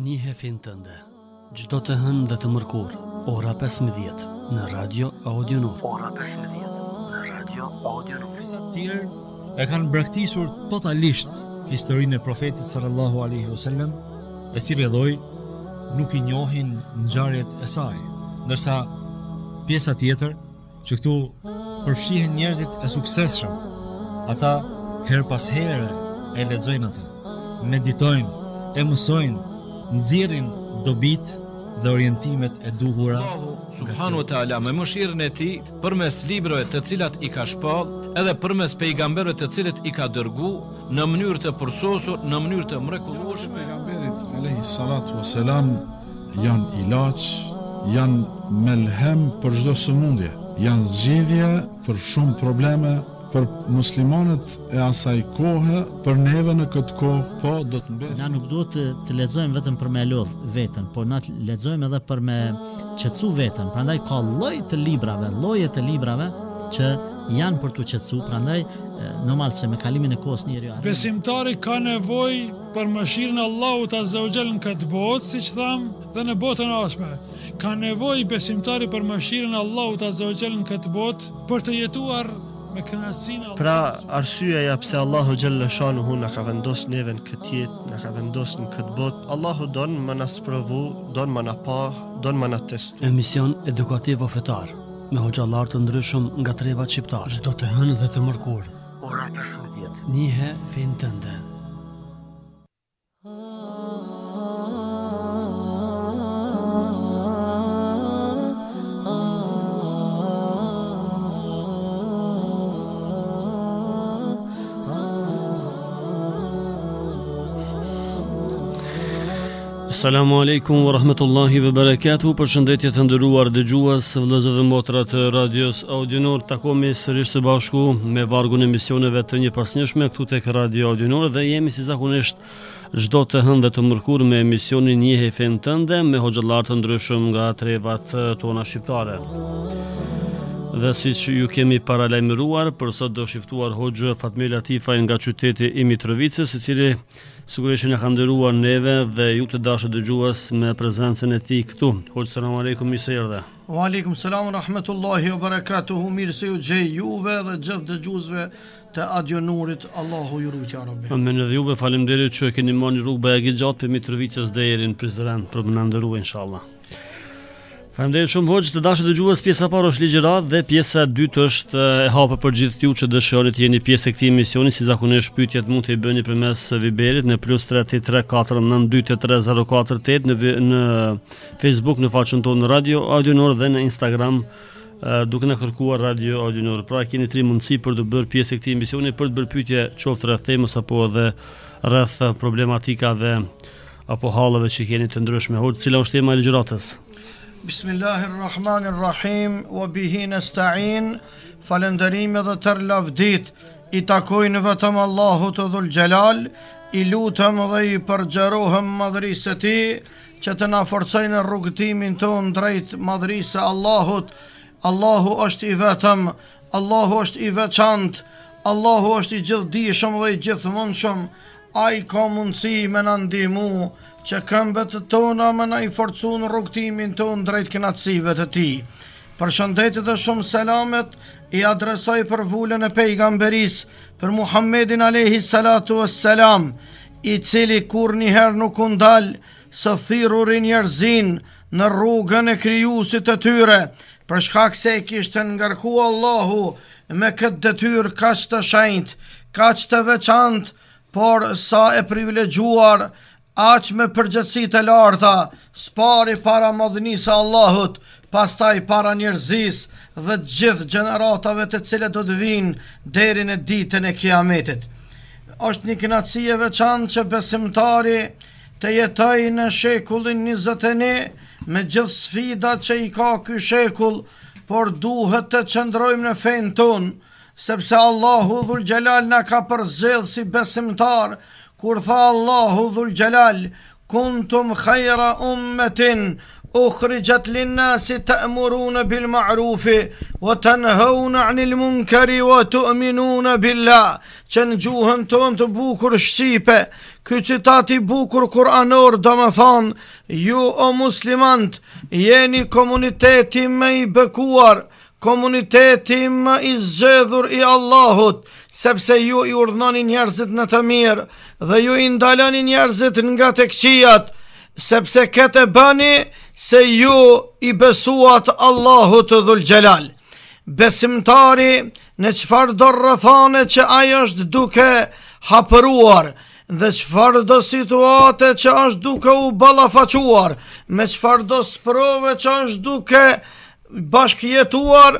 një hefin ndë Gjdo të hën dhe të mërkur, ora 15, në radio audio Ora 15, në radio audio nur. të tjerë e kanë brektisur totalisht historinë e profetit sallallahu aleyhi vësallem, e si redoj, nuk i njohin në gjarjet e saj. Nërsa, pjesa tjetër, që këtu përfshihen njerëzit e sukseshëm, ata her pas herë e ledzojnë atë, meditojnë, e mësojnë nxjerrin dobit dhe orientimet e duhura subhanu te ala me mëshirën e tij përmes librave të cilat i ka shpall edhe përmes pejgamberëve të cilët i ka dërgu në mënyrë të përsosur në mënyrë të mrekullueshme pejgamberit alayhi salatu wasalam janë ilaç janë melhem për çdo sëmundje janë zgjidhje për shumë probleme për muslimanët e asaj kohë, për neve në këtë kohë, po do të mbesim. Na nuk duhet të, të lexojmë vetëm për me lodh veten, por na lexojmë edhe për me qetësu veten. Prandaj ka lloj të librave, lloje të librave që janë për të qetësu, prandaj normal se me kalimin e kohës njëri arrin. Besimtari ka nevojë për më e Allahut Azza wa azogjel në këtë botë, siç tham, dhe në botën asme. Ka nevojë besimtari për më e Allahut Azza wa Jall në këtë botë për të jetuar Pra arsyeja pse Allahu xhalla shanuhu na ka vendosur neve në këtë jetë, na ka vendosur në këtë botë. Allahu don më na sprovu, don më na pa, don më na testu. Emision edukativ ofetar, me hoxhallar të ndryshëm nga treva shqiptare. Çdo të hënë dhe të mërkur. Ora 15. Nihe fen tënde. Salamu alaikum wa rahmetullahi wa barakatuhu Për shëndetje të ndëruar dhe gjuas Vlëzë dhe motrat radios audionor Takomi sërish së bashku Me vargun e misioneve të një pasnjëshme Këtu tek radio audionor Dhe jemi si zakonisht Zdo të hëndë të mërkur me emisionin një hefen tënde Me hoxëllar të ndryshëm nga trevat tona shqiptare Dhe si që ju kemi paralajmëruar Për sot do shqiptuar hoxë Fatmila Latifaj nga qyteti i Mitrovicës Si cili sigurisht që na ka neve dhe ju të dashur dëgjues me prezencën e ti këtu. Hoj selam aleikum mi se erdhe. Wa aleikum selam rahmetullahi wa barakatuh. Mirë se ju gjej juve dhe gjithë dëgjuesve të Adio Nurit, Allahu ju rujt ja Rabbi. Amen dhe juve faleminderit që keni marrë rrugë bajë gjatë për mitrovicës deri në Prizren, për më ndëruar inshallah. Faleminderit shumë Hoxh, të dashur dëgjues, pjesa parë është ligjërat dhe pjesa e dytë është e hapur për gjithë ju që dëshironi të jeni pjesë e këtij misioni, si zakonisht pyetjet mund t'i bëni përmes Viberit në +3834923048 në në Facebook në faqen tonë Radio Audio Nord dhe në Instagram duke na kërkuar Radio Audio Nord. Pra keni tri mundësi për të bërë pjesë e këtij misioni, për të bërë pyetje qoftë rreth temës apo edhe rreth problematikave apo hallave që keni të ndryshme. Hoxh, cila është tema e ligjëratës? Bismillahirrahmanirrahim Wa bihi në stajin Falenderime dhe tër lavdit I takojnë vetëm Allahu të dhul gjelal I lutëm dhe i përgjerohëm madrisë ti Që të na forcojnë rrugëtimin të në drejt Allahut Allahu është i vetëm Allahu është i veçant Allahu është i gjithdishëm dhe i gjithmonëshëm Ai ka mundësi me në ndimu që këmbët tona më në i forcu në rukëtimin të në drejtë kënatsive të ti. Për shëndetit dhe shumë selamet i adresoj për vullën e pejgamberis, për Muhammedin Alehi Salatu e Selam, i cili kur njëherë nuk undal së thirurin njerëzin në rrugën e kryusit të tyre, për shkak se kishtë ngarku Allahu me këtë dëtyr kaq të shajnët, kaq të veçantë, por sa e privilegjuarë, aq me përgjëtësit e larta, spari para madhënisa Allahut, pastaj para njërzis dhe gjithë gjeneratave të cilët do të vinë deri në ditën e kiametit. Oshtë një kënatësie veçanë që besimtari të jetaj në shekullin 21 me gjithë sfida që i ka ky shekull, por duhet të qëndrojmë në fejnë tunë, sepse Allahu dhul gjelal në ka përzidhë si besimtarë, kur tha Allahu dhul gjelal, kuntum khajra ummetin, u khrijat linna si të emuru në bil ma'rufi, o të nëhëu në anil munkeri, o të eminu në billa, që në gjuhën tonë të bukur shqipe, kë qëtati bukur kur anor dhe më thonë, ju o muslimant, jeni komuniteti me i bëkuar, komuniteti me i zxedhur i Allahut, sepse ju i urdhënoni njerëzit në të mirë, dhe ju i ndaloni njerëzit nga të këqijat, sepse këtë bëni se ju i besuat Allahu të dhul gjelal. Besimtari në qëfar do rëthane që ajo është duke hapëruar, dhe qëfar do situate që është duke u balafaquar, me qëfar do sprove që është duke bashkjetuar,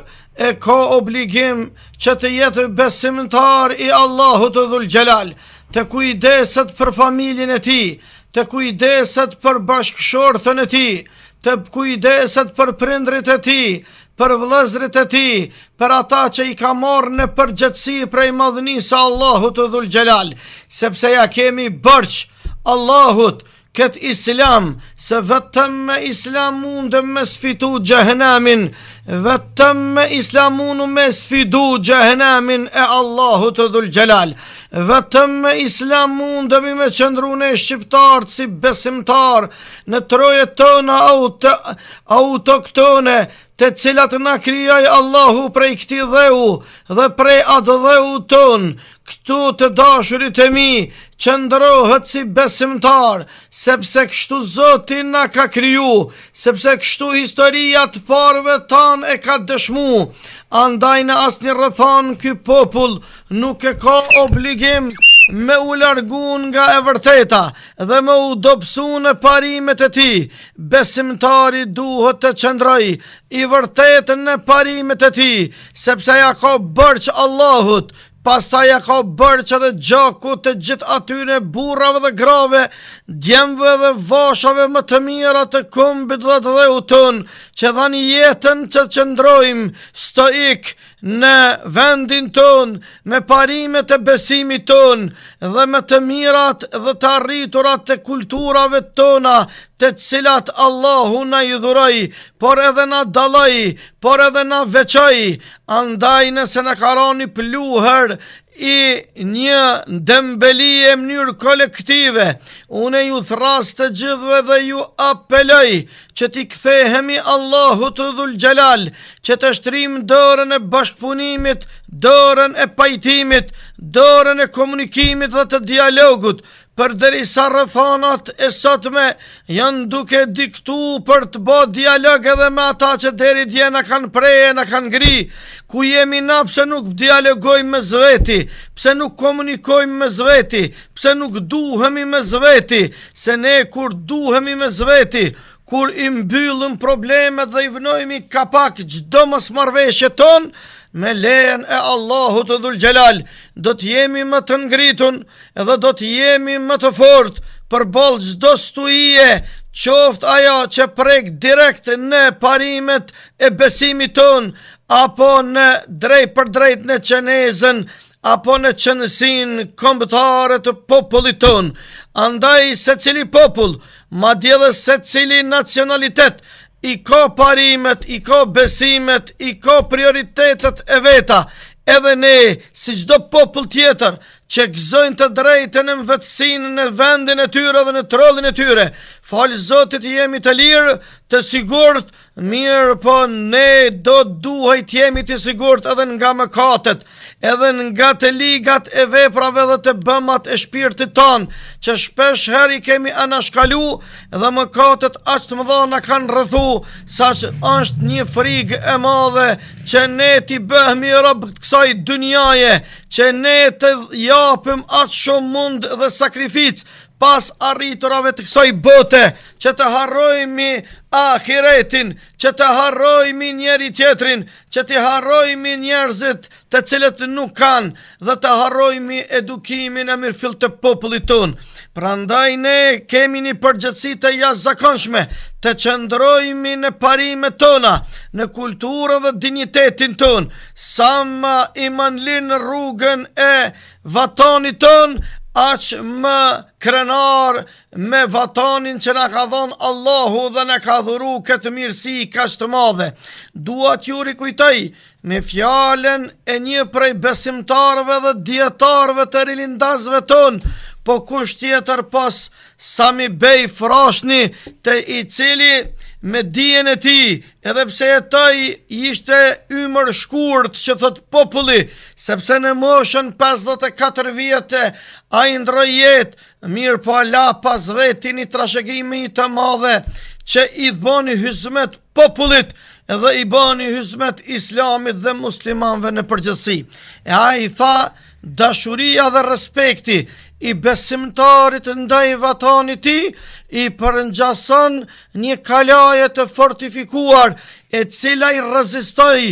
e ka obligim që të jetë besimtar i Allahu të dhul gjelal të kujdeset për familjen e tij, të kujdeset për bashkëshortën e tij, të kujdeset për prindrit e tij, për vëllezërit e tij, për ata që i ka marrë në përgjithësi prej madhnisë së Allahut Dhul gjelal, sepse ja kemi borxh Allahut këtë islam, se vetëm me islam mund të sfitu xhehenamin, vetëm me islam mund të më sfidu e Allahut të Dhul gjelal, Vetëm me islam mund të më çndrunë shqiptar si besimtar në trojet tona autoktone. Auto të cilat na krijoi Allahu prej këtij dheu dhe prej atë dheu ton, këtu të dashurit e mi, qëndrohet si besimtar, sepse kështu Zoti na ka kriju, sepse kështu historia të parëve tan e ka dëshmu. Andaj në asnjë rrethon ky popull nuk e ka obligim me u largun nga e vërteta dhe me u dopsu në parimet e ti, besimtari duhet të qëndroj i vërtetën në parimet e ti, sepse ja ka bërqë Allahut, pasta ja ka bërqë dhe gjaku të gjithë atyre burave dhe grave, djemve dhe vashave më të mirat të kumbit dhe të dhe utun, që dhanë jetën të qëndrojmë, stoikë, në vendin ton, me parimet e besimit ton, dhe me të mirat dhe të arriturat të kulturave tona, të cilat Allahu na i dhuroj, por edhe na dalaj, por edhe na veqaj, andaj nëse në karoni pluhër, i një dëmbeli e mënyrë kolektive, une ju thras të gjithve dhe ju apeloj që t'i kthehemi Allahu të dhul gjelal, që të shtrim dorën e bashkëpunimit, dorën e pajtimit, dorën e komunikimit dhe të dialogut, për derisa rëthonat e sotme janë duke diktu për të bo dialog edhe me ata që deri dje në kanë preje, në kanë gri, ku jemi na pëse nuk dialogojmë me zveti, pëse nuk komunikojmë me zveti, pëse nuk duhemi me zveti, se ne kur duhemi me zveti, kur imbyllëm problemet dhe i vënojmi kapak gjdo mësë marveshe tonë, me lejen e Allahut të dhul gjelal, do të jemi më të ngritun edhe do të jemi më të fort për bolë gjdo stuije, qoft aja që prek direkt në parimet e besimit ton, apo në drejt për drejt në qenezën, apo në qenësin kombëtare të popullit ton. Andaj se cili popull, ma dje dhe se cili nacionalitet, i ka parimet, i ka besimet, i ka prioritetet e veta, edhe ne, si gjdo popull tjetër, që gëzojnë të drejtën e vëtsinë në vendin e tyre dhe në trollin e tyre. Falë zotit jemi të lirë, të sigurët, mirë po ne do duhej të jemi të sigurët edhe nga më katët, edhe nga të ligat e veprave dhe të bëmat e shpirtit tonë, që shpesh heri kemi anashkalu dhe më katët ashtë të më dha në kanë rëthu, sa që është një frigë e madhe që ne ti bëhmi mirë rëbë kësaj dënjaje, që ne të ja japëm atë shumë mund dhe sakrific pas arriturave të kësoj bote, që të harrojmi ahiretin, që të harrojmi njeri tjetrin, që të harrojmi njerëzit të cilët nuk kanë, dhe të harrojmi edukimin e mirëfil të popullit tonë. Pra ndaj ne kemi një përgjëtësi të jasë zakonshme, të qëndrojmi në parime tona, në kulturë dhe dignitetin ton, sa ma i manlin rrugën e vatanit ton, aq më krenar me vatanin që na ka dhënë Allahu dhe na ka dhuruar këtë mirësi kaq të madhe. Dua t'ju rikujtoj me fjalën e një prej besimtarëve dhe dietarëve të rilindazve ton, po kusht tjetër pas Sami bej Frashni, te i cili me dijen e ti, edhe pse e tëj ishte ymër shkurt që thot populli, sepse në moshën 54 vjetë a i jetë, mirë po ala pas veti një trashegimi i të madhe, që i dhboni hyzmet popullit, edhe i bëni hyzmet islamit dhe muslimanve në përgjësi. E a i tha, dashuria dhe respekti, i besimtarit ndaj vatanit ti, i përëngjason një kalajet të fortifikuar, e cila i rezistoj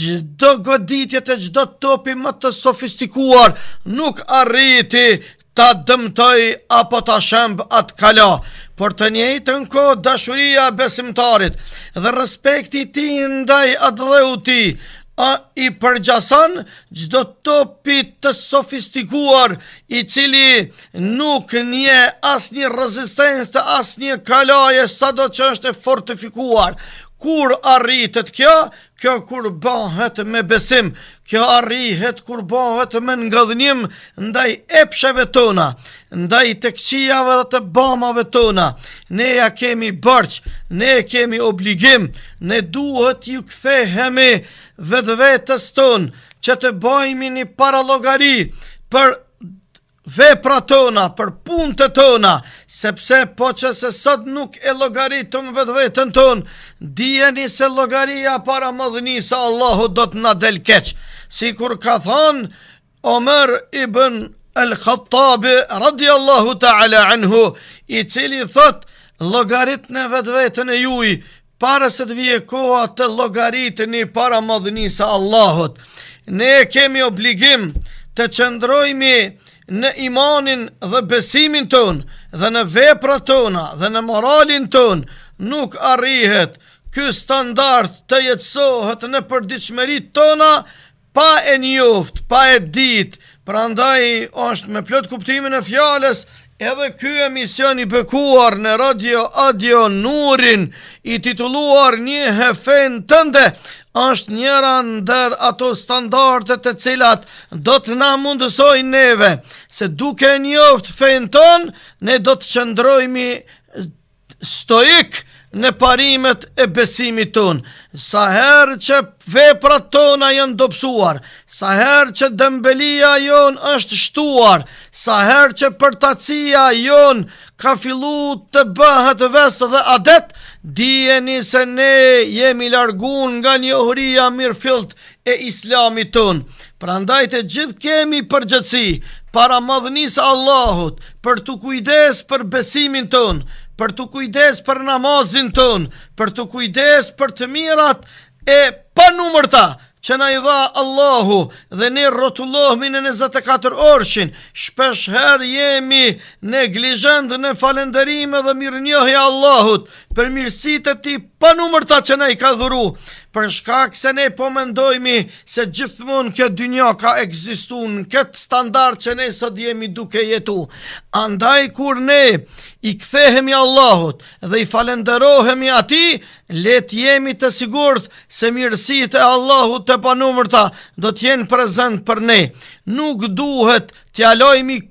gjdo goditje të gjdo topi më të sofistikuar, nuk arriti ta dëmtoj apo ta shemb atë kala, por të njëjtë në kodë dashuria besimtarit dhe respekti ti ndaj atë dhe u ti, i përgjason gjdo topit të sofistikuar i cili nuk nje as një rezistencë as një kalaje sado që është e fortifikuar kur arritet kjo kjo kur bahet me besim, kjo arrihet kur bahet me dhënjim, ndaj epsheve tona, ndaj të dhe të bamave tona, ne ja kemi bërqë, ne kemi obligim, ne duhet ju kthehemi vetë vetës tonë, që të bajmi një paralogari për vepra tona, për punët të tona, sepse po që se sot nuk e logaritëm vetë vetën tonë, dijeni se logaria para madhëni sa Allahu do të na del keqë. Si kur ka thonë, Omer ibn El Khattabi, radiallahu ta'ala anhu, i cili thot, logaritë në vetë vetën e juj, para se të vje koha të logaritë një para madhëni sa Allahut. Ne kemi obligim të qëndrojmi, në imanin dhe besimin ton, dhe në vepra tona, dhe në moralin ton, nuk arrihet ky standard të jetësohet në përdiqmerit tona, pa e njoft, pa e dit, pra ndaj është me plot kuptimin e fjales, edhe ky emision i bëkuar në radio, adio, nurin, i tituluar një hefen tënde, është njëra ndër ato standartet të cilat do të na mundësoj neve, se duke një fejnë tonë, ne do të qëndrojmi stoik në parimet e besimit ton sa her që vepra tona janë dopsuar sa her që dëmbelia jon është shtuar sa her që përtacia jon ka fillu të bëhet vesë dhe adet, djeni se ne jemi largun nga një uhria mirë fillt e islamit ton. Pra ndajte gjithë kemi përgjëtsi, para madhënisë Allahut, për të kujdes për besimin ton, për të kujdes për namazin ton, për të kujdes për të mirat e pa numërta që na i dha Allahu dhe ne rrotullohemi në 24 orëshin, shpesh herë jemi neglizhënd në falënderim dhe mirënjohje Allahut për mirësitë e tij panumërta që na i ka dhuruar për shkak se ne po mendojmi se gjithmonë kjo dynjo ka ekzistuar në këtë standard që ne sot jemi duke jetu. Andaj kur ne i kthehemi Allahut dhe i falenderohemi atij, le të jemi të sigurt se mirësitë e Allahut të panumërta do të jenë prezant për ne. Nuk duhet t'ja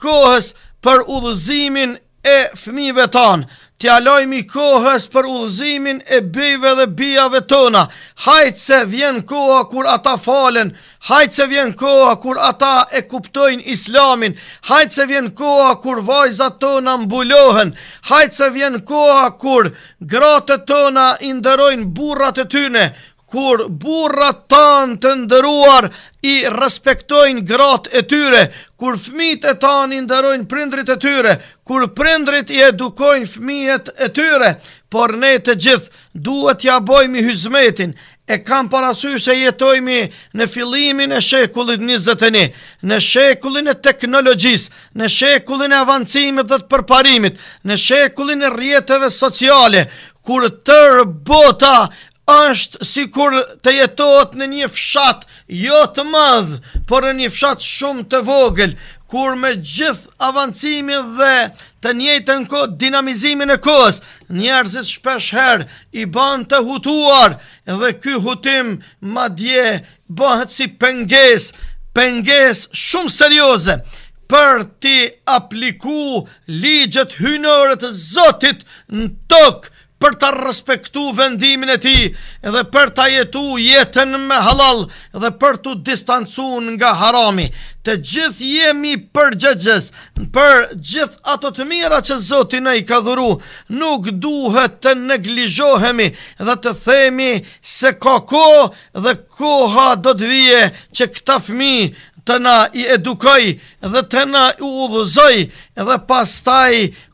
kohës për udhëzimin e fëmijëve tan, t'jalojmi kohës për udhëzimin e bejve dhe bijave tona. Hajtë se vjen koha kur ata falen, hajtë se vjen koha kur ata e kuptojnë islamin, hajtë se vjen koha kur vajzat tona mbulohen, hajtë se vjen koha kur gratët tona inderojnë burrat e tyne, kur burrat tanë të ndëruar i respektojnë gratë e tyre, kur fmit e tanë i ndërojnë prindrit e tyre, kur prindrit i edukojnë fmijet e tyre, por ne të gjithë duhet ja i hyzmetin, e kam parasysh e jetojmi në filimin e shekullit 21, në shekullin e teknologjis, në shekullin e avancimit dhe të përparimit, në shekullin e rjetëve sociale, kur tër bota është si kur të jetohet në një fshat jo të madh, por në një fshat shumë të vogël, kur me gjithë avancimin dhe të njëjtën kohë dinamizimin e kodës, njerëzit shpesh herë i ban të hutuar dhe ky hutim madje bëhet si penges, penges shumë serioze për të aplikuar ligjet hyjnore të Zotit në tokë për ta respektu vendimin e ti dhe për ta jetu jetën me halal dhe për të distancun nga harami. Të gjithë jemi për gjëgjës, për gjithë ato të mira që zoti na i ka dhuru, nuk duhet të neglizhohemi dhe të themi se ka ko dhe koha do të vijë që këta fmi të na i edukoj dhe të na i udhëzoj dhe pastaj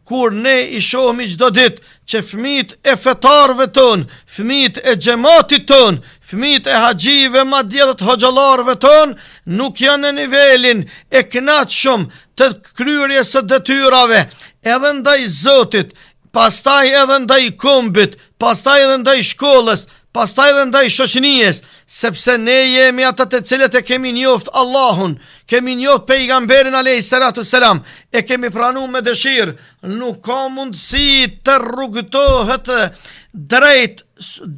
kur ne i shohemi çdo ditë që fëmijët e fetarëve ton, fëmijët e xhamatit ton, fëmijët e haxhive madje djetët të hoxhallarëve ton nuk janë në nivelin e kënaqshëm të kryerjes së detyrave edhe ndaj Zotit, pastaj edhe ndaj kombit, pastaj edhe ndaj shkollës, pastaj dhe ndaj shoqënies, sepse ne jemi ata e cilët e kemi njoft Allahun, kemi njoft pejgamberin alayhi selam, e kemi pranuar me dëshirë, nuk ka mundësi të rrugëtohet drejt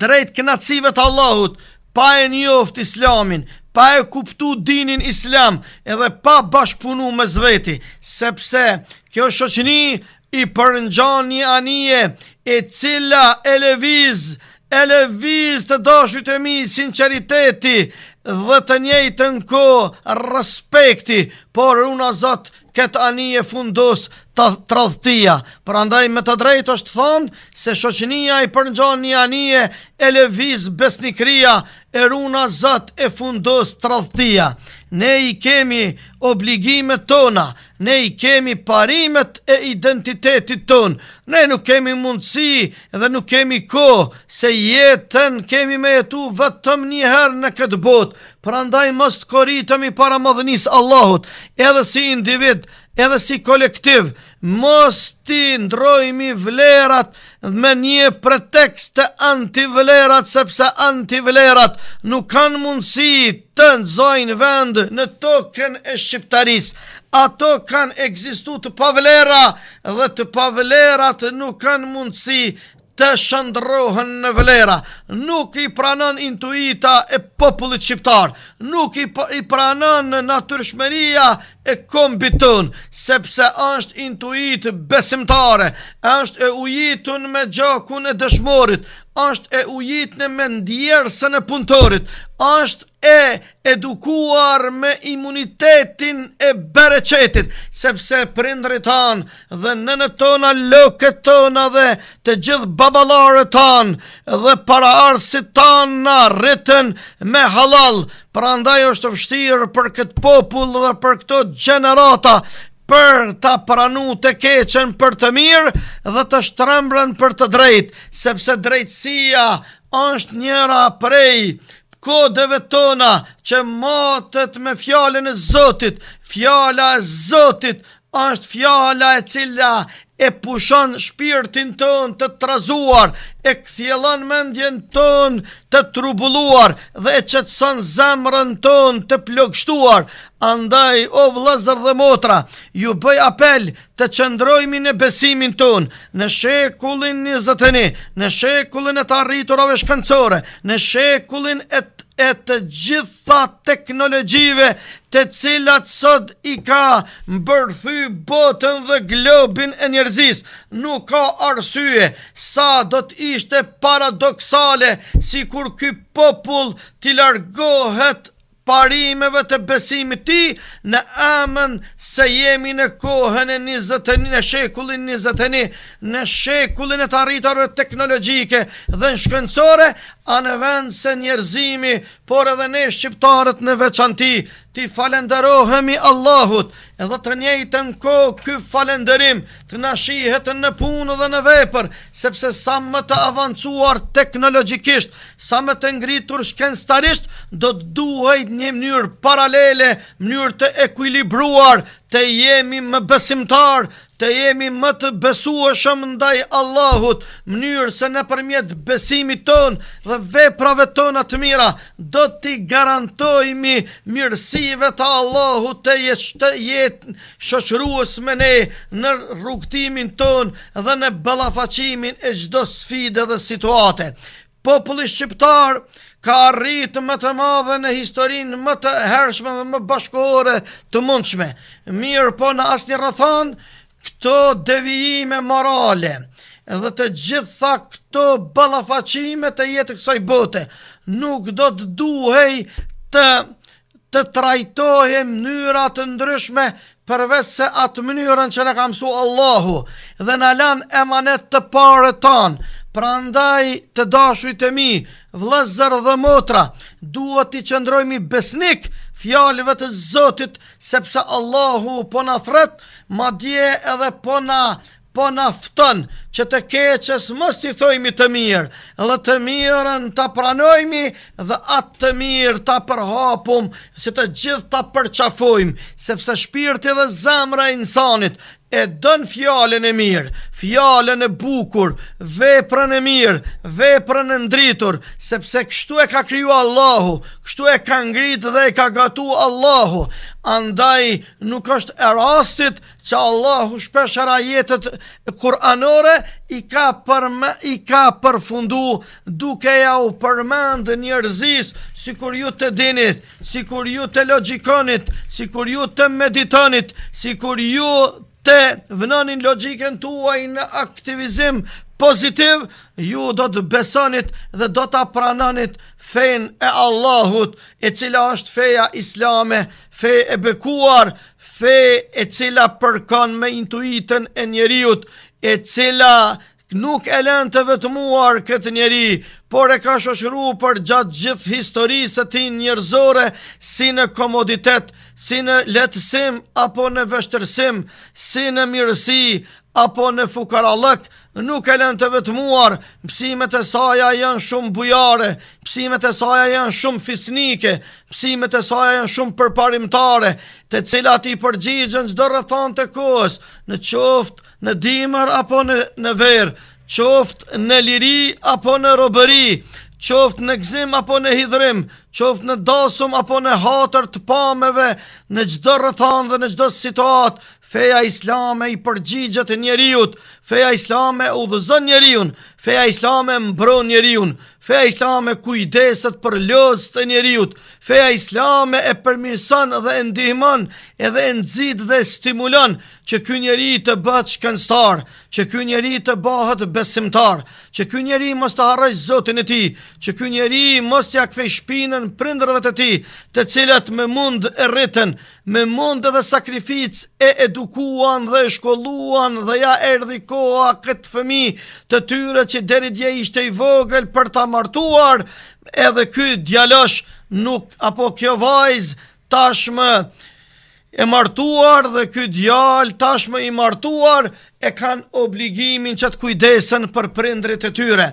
drejt kënaqësive të Allahut pa e njoft Islamin, pa e kuptu dinin Islam edhe pa bashkëpunu me zveti, sepse kjo shoqëni i përngjan anije e cila e e të dashurit e mi sinceriteti dhe të njejtë në ko respekti, por unë azot këtë anije fundus të tradhtia. Për andaj me të drejt është thonë se shoqenia i përngjon një anije e leviz besnikria e unë azot e fundus të tradhtia. Ne i kemi obligime tona, ne i kemi parimet e identitetit ton, ne nuk kemi mundësi dhe nuk kemi ko, se jetën kemi me jetu vëtëm njëherë në këtë botë, pra ndaj mështë koritëm i para madhënisë Allahut, edhe si individ, edhe si kolektiv, mos ti ndrojmi vlerat dhe me një pretekst të antivlerat, sepse antivlerat nuk kanë mundësi të nëzojnë vend në token e shqiptaris. Ato kanë egzistu të pavlera dhe të pavlerat nuk kanë mundësi të shëndrohen në vlera, nuk i pranën intuita e popullit shqiptar, nuk i, pranën në natyrshmeria e kombit sepse është intuit besimtare, është e ujitun me gjakun e dëshmorit, është e ujitën me ndjerësën e punëtorit, është e edukuar me imunitetin e bereqetit, sepse prindri tanë dhe nënë tona, tona dhe të gjithë babalare tanë dhe para arsit tanë na rritën me halal, pra ndaj është të fështirë për këtë popullë dhe për këto gjenerata, për ta pranu të keqen për të mirë dhe të shtrembrën për të drejtë, sepse drejtsia është njëra prej, kodeve tona që matët me fjallën e Zotit, fjalla e Zotit, është fjala e cila e pushon shpirtin ton të trazuar, e kthjelon mendjen ton të trubuluar, dhe e qëtëson zemrën ton të plogështuar. Andaj, o vlazër dhe motra, ju bëj apel të qëndrojmi në besimin ton, në shekullin 21, në shekullin e të arriturave shkancore, në shekullin e të e të gjitha teknologjive të cilat sot i ka mbërthy botën dhe globin e njerëzisë, Nuk ka arsye sa do të ishte paradoksale si kur ky popull t'i largohet parimeve të besimit ti në amën se jemi në kohën e 21, në shekullin 21, në shekullin e të arritarve teknologjike dhe në shkëndësore, a në vend se njerëzimi, por edhe ne shqiptarët në veçanti, ti falenderohemi Allahut, edhe të njejtë në ko kë falenderim, të nashihet në punë dhe në vepër, sepse sa më të avancuar teknologikisht, sa më të ngritur shkenstarisht, do të duhet një mënyrë paralele, mënyrë të ekwilibruar, të jemi më besimtar, të jemi më të besueshëm ndaj Allahut, mënyrë se në përmjet besimit tonë dhe veprave tona të mira, do t'i garantojmi mirësive të Allahut të jetë jet, shoshruës me ne në rukëtimin ton dhe në balafacimin e gjdo sfide dhe situate. Populli shqiptar ka arrit më të madhe në historinë më të hershme dhe më bashkohore të mundshme. Mirë po në asnjë rëthandë, këto devijime morale, edhe të gjitha këto balafacime të jetë kësoj bote, nuk do të duhej të, të trajtohe mënyrat të ndryshme përves se atë mënyrën që ne kamësu Allahu dhe në lanë emanet të pare tanë, Pra ndaj të dashuj të mi, vlazër dhe motra, duhet të qëndrojmi besnik fjallëve të zotit, sepse Allahu po në thret, ma dje edhe po në po nafton që të keqës mos i thojmë të mirë, dhe të mirën të pranojmi dhe atë të mirë të përhapum, si të gjithë të përqafojmë, sepse shpirti dhe zemra e insanit e don fjallën e mirë, fjallën e bukur, veprën e mirë, veprën e ndritur, sepse kështu e ka kryu Allahu, kështu e ka ngritë dhe e ka gatu Allahu, andaj nuk është e rastit që Allahu shpeshara jetët kuranore i ka, përme, i ka përfundu duke ja u përmend njërzis si kur ju të dinit, si kur ju të logikonit, si kur ju të meditonit, si kur ju të vënonin logiken tuaj në aktivizim pozitiv, ju do të besonit dhe do të apranonit fejn e Allahut, e cila është feja islame, fej e bekuar, fe e cila përkon me intuitën e njeriut, e cila nuk e lën të vetmuar këtë njeri, por e ka shoshru për gjatë gjithë historisë të ti njerëzore, si në komoditet, si në letësim apo në vështërsim, si në mirësi apo në fukarallëk, nuk e lënë të vetëmuar, pësimet e saja janë shumë bujare, pësimet e saja janë shumë fisnike, pësimet e saja janë shumë përparimtare, të cilat i përgjigjën zdo rëthan të kohës, në qoftë, në dimër apo në, në verë, qoftë në liri apo në robëri, qoftë në gzim apo në hidrim, qoftë në dasum apo në hatër të pameve, në gjdo rëthan dhe në gjdo situatë, Feja islame i përgjigjët e njeriut Feja Islame u dhëzon njeriun, feja Islame mbron njeriun, feja Islame kujdeset për lëzë të njeriut, feja Islame e përmirson dhe endihmon edhe endzit dhe stimulon që ky njeri të bët shkenstar, që ky njeri të bëhet besimtar, që ky njeri mos të haraj zotin e ti, që ky njeri mos të jakve shpinën prindrëve të ti, të cilat me mund e rritën, me mund dhe sakrific e edukuan dhe shkolluan dhe ja erdhiko shkoa këtë fëmi të tyre që deri dje ishte i vogël për ta martuar, edhe ky djalosh nuk apo kjo vajz tashmë e martuar dhe ky djal tashmë i martuar e kanë obligimin që të kujdesen për prindrit e tyre.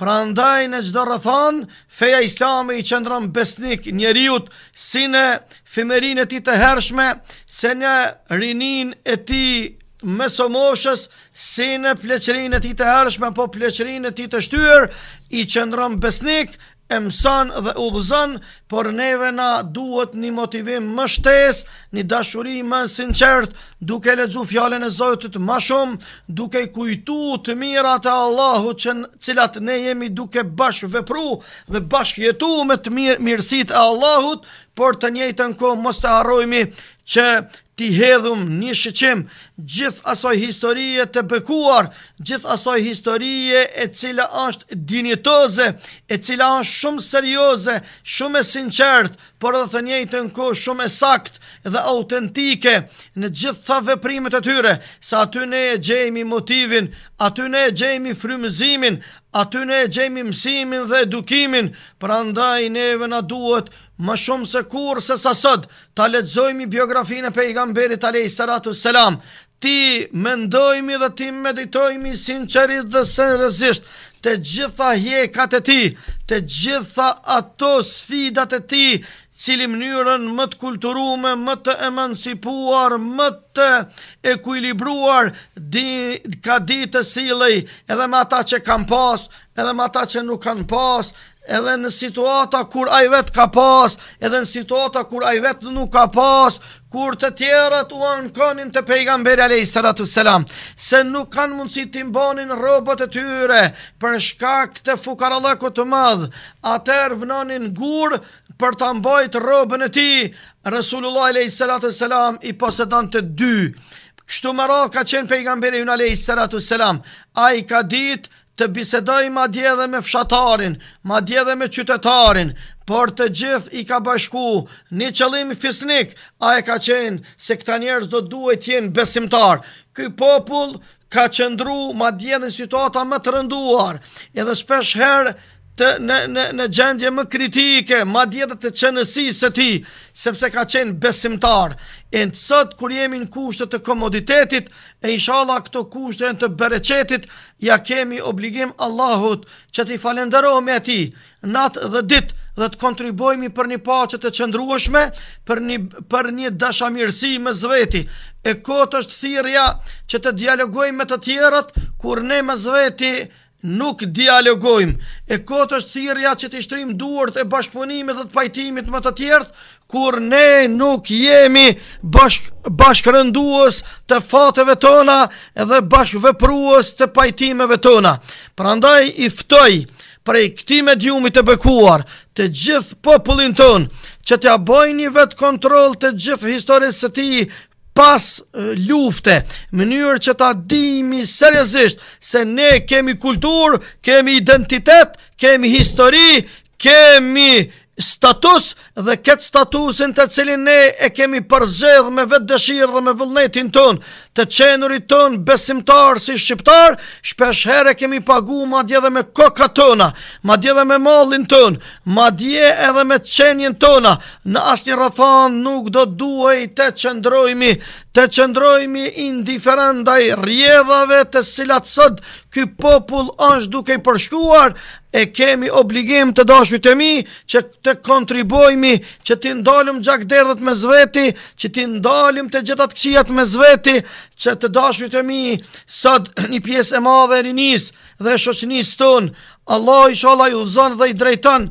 Pra ndaj në gjithë rëthan, feja islami i qëndron besnik njeriut si në femerin e ti të hershme, se në rinin e ti mesomoshës si në pleqërinë e tij të hershme apo pleqërinë e tij të shtyr i qëndron besnik e dhe udhëzon por neve na duhet një motivim më shtes një dashuri më sinqert duke lezu fjalën e Zotit më shumë duke kujtu të mirat e Allahut që cilat ne jemi duke bashkë vepru dhe bashkë jetu me të mirësit mirësitë e Allahut por të njëjtën kohë mos të harojmi që ti hedhëm një shqeqim gjithë asoj historie të bëkuar, gjithë asoj historie e cila është dinitoze, e cila është shumë serioze, shumë e sinqertë, por dhe të njëjtë në ko shumë e sakt dhe autentike në gjithë tha veprimet e tyre, sa aty ne e gjejmi motivin, aty ne e gjejmi frymëzimin, aty ne gjejmë mësimin dhe edukimin, prandaj neve na duhet më shumë se kur se sa sot ta lexojmë biografinë e pejgamberit alay salatu selam. Ti mendojmi dhe ti meditojmi sinqerisht dhe seriozisht të gjitha hjekat e ti, të gjitha ato sfidat e ti, cili mënyrën më të kulturume, më të emancipuar, më të ekuilibruar, di, ka ditë të silej edhe me ata që kanë pas, edhe me ata që nuk kanë pas, edhe në situata kur ai vet ka pas, edhe në situata kur ai vet nuk ka pas, kur të tjerët u ankonin të pejgamberi alej sëratu selam, se nuk kanë mundësi të imbonin robot e tyre për shkak të fukarallëku të madhë, atër vënonin gurë për të mbajt robën e ti, Resulullah Alei Salatu Selam i posedan të dy. Kështu më rrallë ka qenë pejgamberi unë lejtë Salatu Selam. A i ka ditë të bisedoj ma dje dhe me fshatarin, ma dje dhe me qytetarin, por të gjith i ka bashku një qëllim fisnik, a e ka qenë se këta njerës do duhet tjenë besimtar. Ky popull ka qëndru ma dje dhe situata më të rënduar, edhe shpesh herë, të në në në gjendje më kritike, madje edhe të çënësisë së tij, sepse ka qenë besimtar. E sot kur jemi në kushtet të komoditetit, e inshallah këto kushte janë të bereqetit, ja kemi obligim Allahut që t'i falenderojmë atij natë dhe ditë dhe të kontribuojmë për një paqe të qëndrueshme, për një për një dashamirësi me zveti. E kot është thirrja që të dialogojmë me të tjerët kur ne me zveti nuk dialogojmë. E kotë është thirrja që të shtrim duart e bashkëpunimit dhe të pajtimit me të tjerët, kur ne nuk jemi bashk të fateve tona edhe bashkëvepruës të pajtimeve tona. Prandaj i ftoj prej këti mediumi të bëkuar të gjithë popullin tonë që të abojni vetë kontrol të gjithë historisë të ti pas lufte, mënyrë që ta dimi seriosisht se ne kemi kulturë, kemi identitet, kemi histori, kemi status dhe këtë statusin të cilin ne e kemi përzëdh me vetë dëshirë dhe me vëllnetin ton, të qenurit ton besimtar si shqiptar, shpesh herë kemi pagu ma dje dhe me koka tona, ma dje dhe me mallin ton, ma dje edhe me qenjen tona, në asë një rëthan nuk do duaj të qëndrojmi, të qëndrojmi indiferendaj rjevave të silat sot ky popull është duke i përshkuar e kemi obligim të dashmi të mi që të kontribojmi që ti ndalim gjak derdhët me zveti që ti ndalim të gjithat këqijat me zveti që të dashmi të mi sot një pjesë e madhe rinis dhe shoqinis tonë Allah i shala ju zonë dhe i drejton,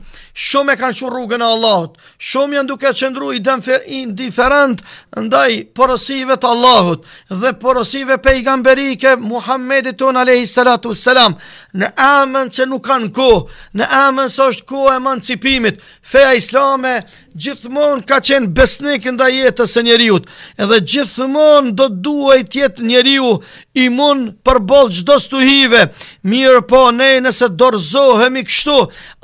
shumë e kanë qurë rrugën e Allahut, shumë janë duke qëndru i denfer indiferent ndaj porosive të Allahut dhe porosive pejgamberike Muhammedit tonë a.s në emën që nuk kanë kohë, në emën së është ko e emancipimit, feja islame gjithmon ka qenë besnik nda jetës e njeriut, edhe gjithmon do duaj tjetë njeriu i mund për bolë gjdo stuhive, mirë po ne nëse dorzohemi i kështu,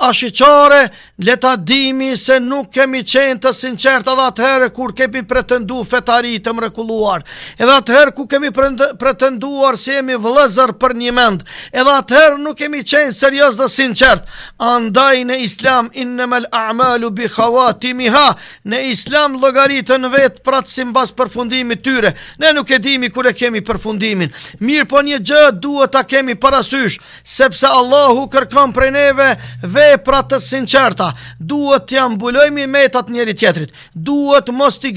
a shiqare leta dimi se nuk kemi qenë të sinqerta dhe atëherë kur kemi pretendu fetari të mrekuluar, edhe atëherë ku kemi pretenduar se jemi vëlezër për një mend, edhe atëherë nuk kemi qenë serios dhe sinqert Andaj në islam innemel a'malu bi khawati mi ha Në islam logaritën vetë pratë si mbas përfundimi tyre Ne nuk e dimi kure kemi përfundimin Mirë po një gjë duhet ta kemi parasysh Sepse Allahu kërkom prej neve ve të sinqerta Duhet të jam bulojmi metat njeri tjetrit Duhet mos t'i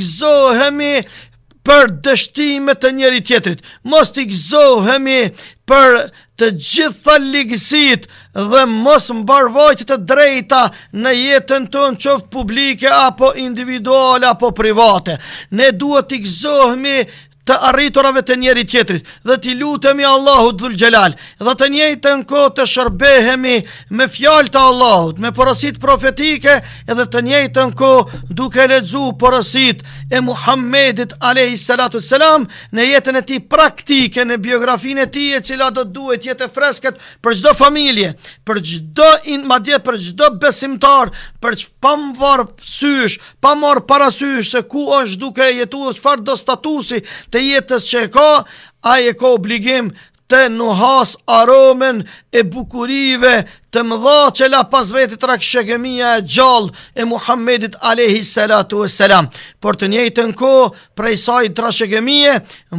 për dështimet e njeri tjetrit Mos t'i për dështimet të gjitha ligësit dhe mos më të drejta në jetën të në qoftë publike apo individuale apo private. Ne duhet të gëzohemi të arriturave të njeri tjetrit dhe t'i lutemi Allahut dhul gjelal dhe të njejtë në kohë të shërbehemi me fjallë të Allahut, me porosit profetike edhe të njejtë në kohë duke ledzu porosit e Muhammedit alayhi salatu selam në jetën e tij praktike në biografinë e tij e cila do duhet jetë e freskët për çdo familje, për çdo madje për çdo besimtar, për pa marr syysh, pa marr parasysh se ku është duke jetuar çfarë do statusi të jetës që e ka, ai e ka obligim të nuhas aromen e bukurive të mëdha që la pas veti të rakëshëgëmija e gjallë e Muhammedit Alehi Salatu e Selam. Por të njëjtë ko, prej saj të rakëshëgëmije,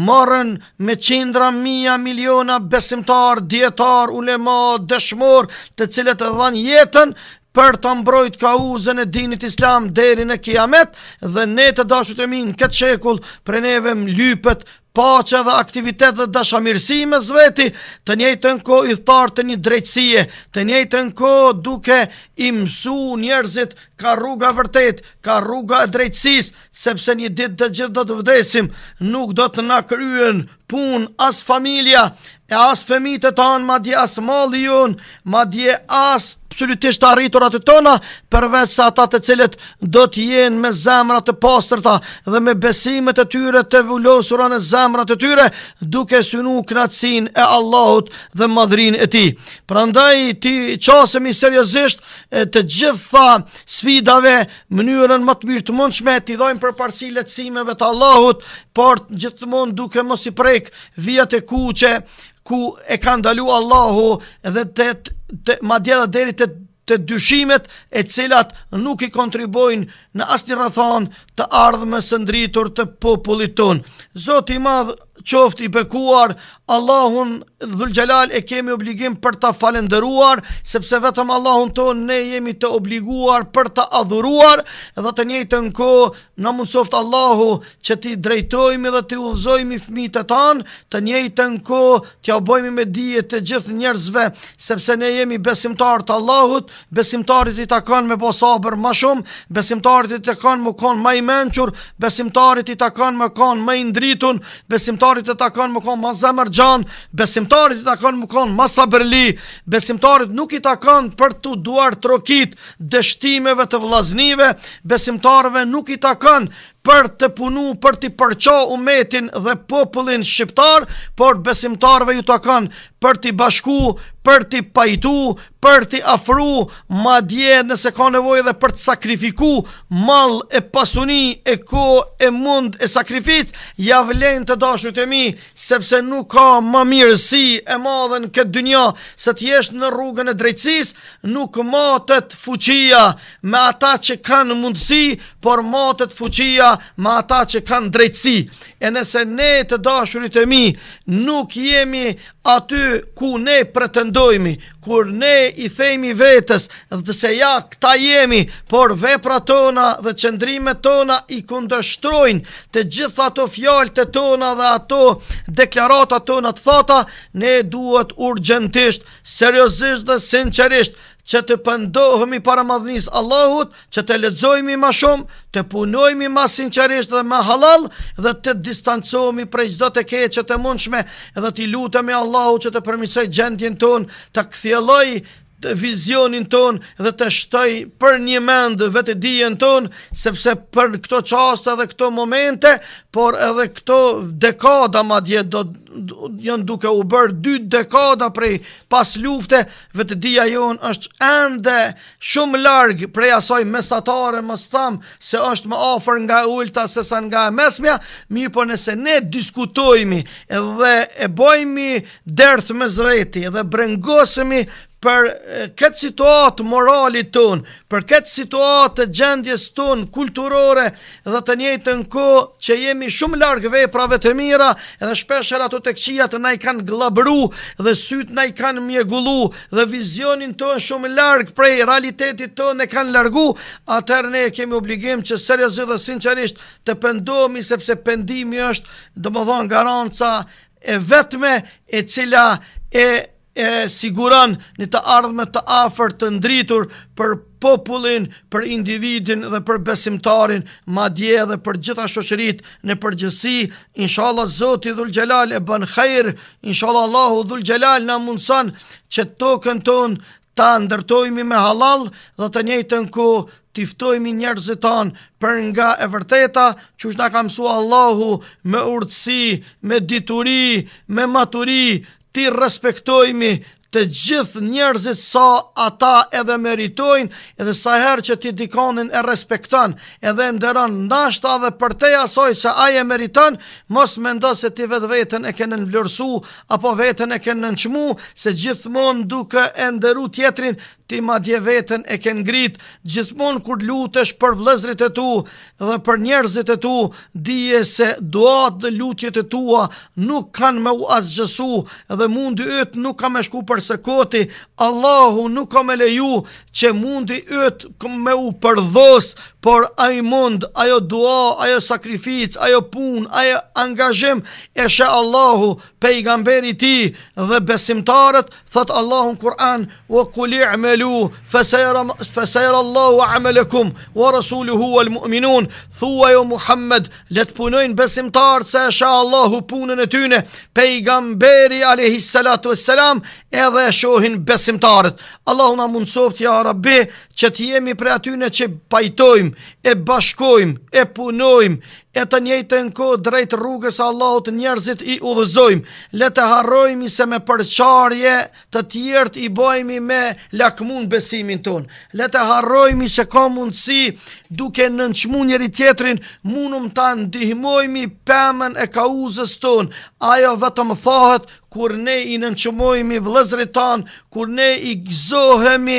marën me qindra mija miliona besimtar, djetar, ulema, dëshmor, të cilët e dhanë jetën për të mbrojt ka uzën e dinit islam deri në kiamet dhe ne të dashu të minë këtë shekull pre neve më lypet pacha dhe aktivitet dhe dashamirësi me zveti të njëjtën ko i thartë të një drejtsie të njëjtën ko duke i njerëzit ka rruga vërtet ka rruga e drejtsis sepse një dit të gjithë dhe të vdesim nuk do të nakryen pun as familja e as femite të anë ma dje as mali jun ma dje as absolutisht arriturat të tona, përveç sa ata të cilët do të jenë me zemrat të pastërta dhe me besimet e tyre të vullosura në zemrat e tyre, duke synu knatësin e Allahut dhe madhrin e ti. Pra ndaj ti qasemi seriosisht të gjitha sfidave mënyrën më të mirë të mundshme, ti dojmë për parësi letësimeve të Allahut, por gjithmonë duke mos i prek vijat e kuqe, ku e ka ndalu Allahu dhe të, të deri të të dyshimet e cilat nuk i kontribojnë në asnjë rrethon të ardhmës së ndritur të popullit ton. Zoti i madh qoftë i bekuar, Allahun dhul gjelal e kemi obligim për të falenderuar, sepse vetëm Allahun tonë ne jemi të obliguar për të adhuruar, edhe të njëjtë në ko në mund Allahu që ti drejtojmi dhe ti ullzojmi fmi të tanë, të njëjtë në ko tja bojmi me dije të gjithë njerëzve, sepse ne jemi besimtar të Allahut, besimtarit i të kanë me bosabër ma shumë, besimtarit i të kanë më kanë ma i menqur, besimtarit i të kanë më kanë ma i ndritun, besimtarit besimtarit të takon më konë ma zemër gjanë, besimtarit të takon më konë ma sabërli, besimtarit nuk i takon për të duar trokit dështimeve të vlaznive, besimtarve nuk i takon për të punu, për të përqo umetin dhe popullin shqiptar, por besimtarve ju të kanë për të bashku, për të pajtu, për të afru, ma dje nëse ka nevoj dhe për të sakrifiku, mal e pasuni, e ko, e mund, e sakrifit, ja vlen të dashnë të mi, sepse nuk ka ma mirësi e madhe në këtë dynja, se të jesh në rrugën e drejtsis, nuk matët fuqia me ata që kanë mundësi, por matët fuqia me ata që kanë drejtësi. E nëse ne të dashurit e mi nuk jemi aty ku ne pretendojmi, kur ne i themi vetës dhe se ja këta jemi, por vepra tona dhe qëndrimet tona i kundështrojnë të gjitha ato fjalët e tona dhe ato deklaratat tona të thata, ne duhet urgjentisht, seriosisht dhe sinqerisht, që të pëndohëmi para madhënis Allahut, që të ledzojmi ma shumë, të punojmi ma sinqeresht dhe ma halal, dhe të distancojmi prej gjdo të keje të mundshme, dhe të lutëmi Allahut që të përmisoj gjendjen ton, të këthjeloj të vizionin ton dhe të shtoj për një mend vetë dijen ton, sepse për këto qasta dhe këto momente, por edhe këto dekada ma dje do jënë duke u bërë dy dekada prej pas lufte, vetë dija jon është ende shumë largë prej asoj mesatare më stamë se është më ofër nga ulta se sa nga mesmja, mirë po nëse ne diskutojmi edhe e bojmi dertë me zreti edhe brengosemi për këtë situatë moralit ton, për këtë situatë të gjendjes ton kulturore dhe të njëjtë në ko që jemi shumë largë veprave të mira edhe shpesher ato të këqia të na i kanë glabru dhe syt na i kanë mjegullu dhe vizionin ton shumë largë prej realitetit ton e kanë largu, atër ne kemi obligim që seriozit dhe sinqerisht të pëndomi sepse pëndimi është dhe më dhonë garanca e vetme e cila e e siguran në të ardhme të afer të ndritur për popullin, për individin dhe për besimtarin, ma dje dhe për gjitha shoqërit në përgjësi, inshallah Zoti Dhul Gjelal e bën khair, inshallah Allahu Dhul Gjelal në mundësan që tokën tonë ta ndërtojmi me halal dhe të njëjtën ku tiftojmi njerëzit ton për nga e vërteta që është nga ka mësua Allahu me urtësi, me dituri, me maturi, ti respektojmi të gjithë njerëzit sa ata edhe meritojnë edhe sa herë që ti dikonin e respektan edhe e nderon nashta dhe për te asoj se aje meritan mos me ndo se ti vetë vetën e kene në vlerësu apo vetën e kene në se gjithë mon duke e nderu tjetrin ti ma dje vetën e ke ngrit, gjithmon kur lutesh për vlezrit e tu dhe për njerëzit e tu, dije se duat dhe lutjet e tua nuk kanë me u asgjësu dhe mundi ytë nuk ka me shku për se koti, Allahu nuk ka me leju që mundi ytë me u përdhos, por a i mund, ajo dua, ajo sakrific, ajo pun, ajo angazhim, e shë Allahu gamberi ti dhe besimtarët, thot Allahu në Kur'an, o kuli amel amelu Fesajra Allahu amelekum Wa rasulu hua l-mu'minun Thua jo Muhammed Let punojnë besimtarët se esha Allahu punën e tyne Pejgamberi E Veselam Edhe shohin besimtarët Allahu na mundsoft ja Rabbe Që t'jemi pre atyne që pajtojmë E bashkojmë E punojmë e të në kohë drejt rrugës së Allahut njerëzit i udhëzojmë, le të harrojmë se me përçarje të tjertë i bojmi me lakmun besimin ton. Le të harrojmë se ka mundsi duke nëqmu njëri tjetrin, mundum ta ndihmojmë pemën e kauzës ton. Ajo vetëm fahët kur ne i nënqëmojmi vlëzri tanë, kur ne i gëzohemi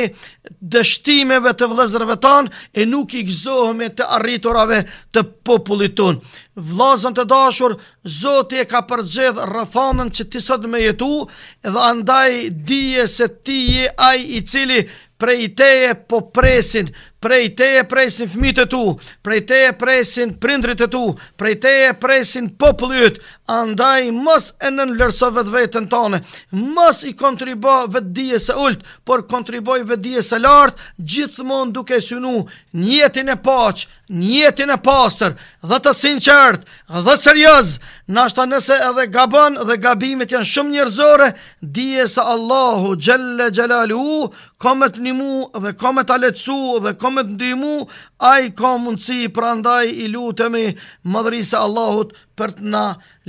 dështimeve të vlëzrëve tanë, e nuk i gëzohemi të arriturave të popullit tunë vlazën të dashur, Zoti e ka përgjith rëthanën që ti sot me jetu, dhe andaj dije se ti je aj i cili prej teje po presin, prej teje presin fmitë të tu, prej teje presin prindrit të tu, prej teje presin popullit, andaj mës e nën lërso dhe vetën tane, mës i kontribo vetë dije se ullët, por kontriboj vetë dije se lartë, gjithmonë duke synu njetin e paqë, njetin e pastër, dhe të sinqert dhe serioz, nashta nëse edhe gabon dhe gabimet janë shumë njërzore, dije se Allahu Gjelle Gjelali hu, komet një mu, dhe komet aletsu, dhe komet ndy mu, ai ka mundësi prandaj i lutemi madhrisë se Allahut, për të na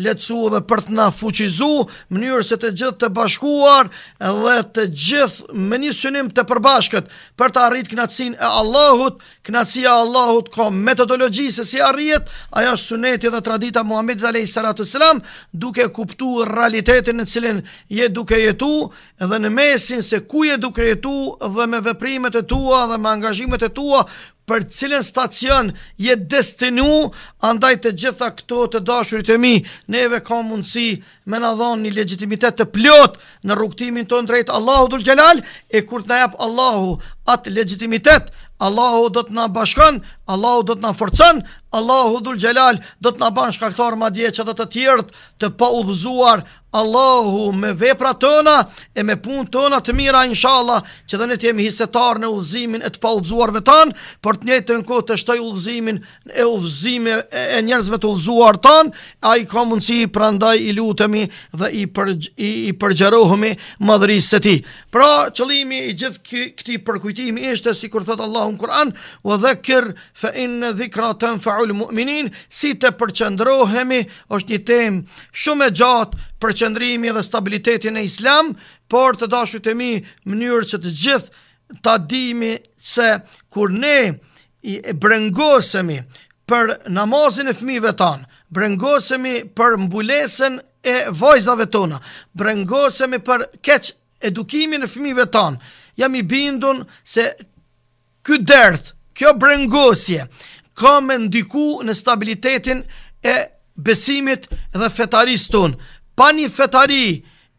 lecu dhe për të na fuqizu, mënyrë se të gjithë të bashkuar dhe të gjithë me një synim të përbashkët për të arrit knatësin e Allahut, knatësia Allahut ka metodologi se si arrit, ajo është suneti dhe tradita dhe Alei Salatu Selam, duke kuptu realitetin në cilin je duke jetu dhe në mesin se ku je duke jetu dhe me veprimet e tua dhe me angazhimet e tua, për cilën stacion je destinu, andaj të gjitha këto të dashurit e mi, neve ka mundësi me në dhonë një legitimitet të plot në rukëtimin të ndrejtë Allahu dhul Gjelal, e kur të nëjap Allahu atë legitimitet, Allahu do të nga bashkan, Allahu do të nga forcan, Allahu dhul gjelal do të bën shkaktar ma dje që dhe të tjertë të pa udhëzuar Allahu me vepra tëna e me pun tëna të mira inshallah që dhe ne të jemi hisetar në udhëzimin e të pa udhëzuar me tanë, për të njëtë në kohë të shtoj udhëzimin e udhëzime e njerëzve të udhëzuar tanë, a i ka mundësi i prandaj i lutemi dhe i, i, i përgjerohemi madhërisë se ti. Pra qëlimi i gjithë këti përkujtimi ishte si kur thëtë Allahu në Kur'an, u edhe kërë fe inë dhikra të ul mu'minin, si të përqëndrohemi, është një temë shumë e gjatë për dhe stabilitetin e islam, por të dashurit e mi mënyrë që të gjithë ta dimi se kur ne i brengosemi për namazin e fëmijëve tanë, brengosemi për mbulesën e vajzave tona, brengosemi për keq edukimin e fëmijëve tanë, Jam i bindun se ky dert, kjo brengosje, ka me ndiku në stabilitetin e besimit dhe fetaris ton. Pa një fetari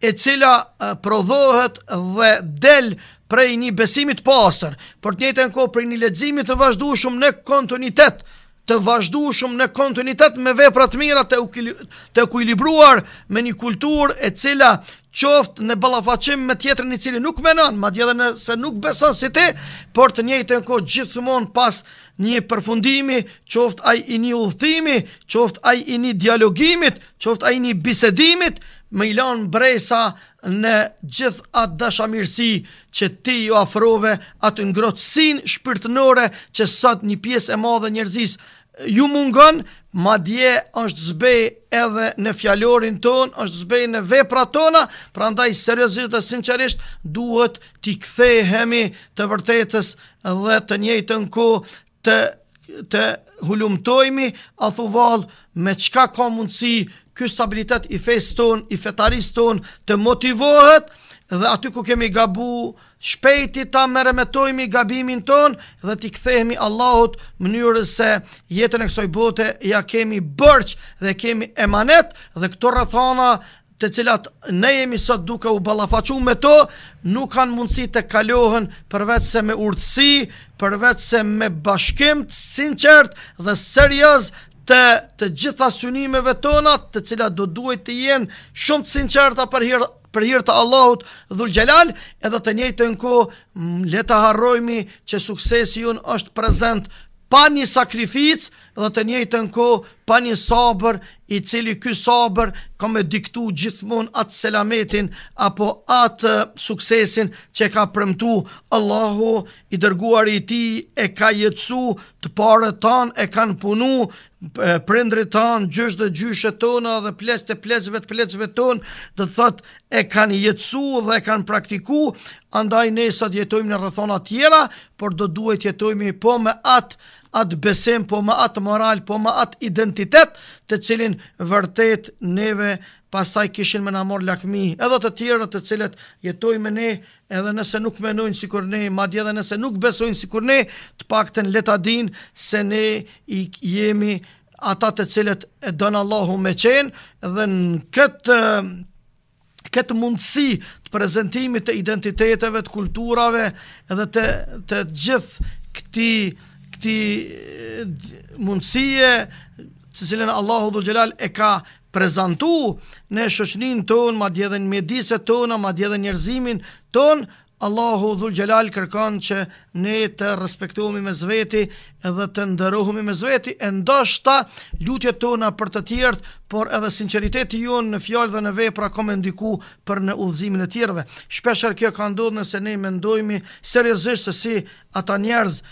e cila prodhohet dhe del prej një besimit pasër, për të njëtën ko prej një ledzimit të vazhdu shumë në kontonitet, të vazhdueshëm në kontinuitet me veprat mira të të ekuilibruar me një kulturë e cila qoftë në ballafaqim me tjetrin i cili nuk menon, madje edhe nëse nuk beson si ti, por të njëjtën kohë gjithmonë pas një përfundimi, qoftë ai i një udhëtimi, qoftë ai i një dialogimit, qoftë ai i një bisedimit, me ilan bresa në gjithë atë dashamirësi që ti ju afrove atë ngrotësin shpirtënore që sot një pjesë e madhe njerëzis ju mungon, ma dje është zbej edhe në fjallorin ton, është zbej në vepra tona, pra ndaj seriosit dhe sincerisht duhet t'i kthehemi të vërtetës dhe të njëjtë në ku të të hulumtojmi, a thu val, me qka ka mundësi kjo stabilitet i fejs ton, i fetaris ton, të motivohet, dhe aty ku kemi gabu, shpejti ta meremetojmi gabimin ton, dhe t'i kthehemi Allahot mënyrë se jetën e kësoj bote ja kemi bërq dhe kemi emanet, dhe këto rëthana të cilat ne jemi sot duke u ballafaqur me to, nuk kanë mundësi të kalohen përveç se me urtësi, përveç se me bashkim të sinqert dhe serioz të të gjitha synimeve tona, të cilat do duhet të jenë shumë të sinqerta për hir për hir të Allahut Dhul Xhelal, edhe të njëjtën kohë le ta harrojmë që suksesi jon është prezant pa një sakrificë dhe të njëjtën kohë pa një sabër i cili ky sabër ka me diktu gjithmon atë selametin apo atë suksesin që ka përmtu Allahu i dërguar i ti e ka jetësu të pare tanë e kanë punu prindrit tanë gjysh dhe gjyshe tona dhe plecë të plecëve të plecëve tonë dhe të thot e kanë jetësu dhe e kanë praktiku andaj ne sot jetojmë në të tjera por do duhet jetojmë i po me atë atë besim, po më atë moral, po më atë identitet, të cilin vërtet neve pastaj kishin me namor lakmi, edhe të tjera të cilet jetoj me ne, edhe nëse nuk menojnë si kur ne, madje edhe nëse nuk besojnë si kur ne, të pak të në leta din se ne i jemi ata të cilet e don Allahu me qenë, dhe në këtë këtë mundësi të prezentimit të identiteteve, të kulturave, edhe të, të gjithë këti këti mundësie të cilën Allahu dhul gjelal e ka prezentu në shoshnin ton, ma djedhen medise ton, ma djedhen njerëzimin ton, Allahu dhul gjelal kërkan që ne të respektuemi me zveti edhe të ndërohemi me zveti, e ndoshta lutje tona për të tjertë, por edhe sinceriteti ju në fjallë dhe në vej pra kome ndiku për në udhëzimin e tjerve. Shpesher kjo ka ndodhë nëse ne mendojmi ndojmi se si ata njerëz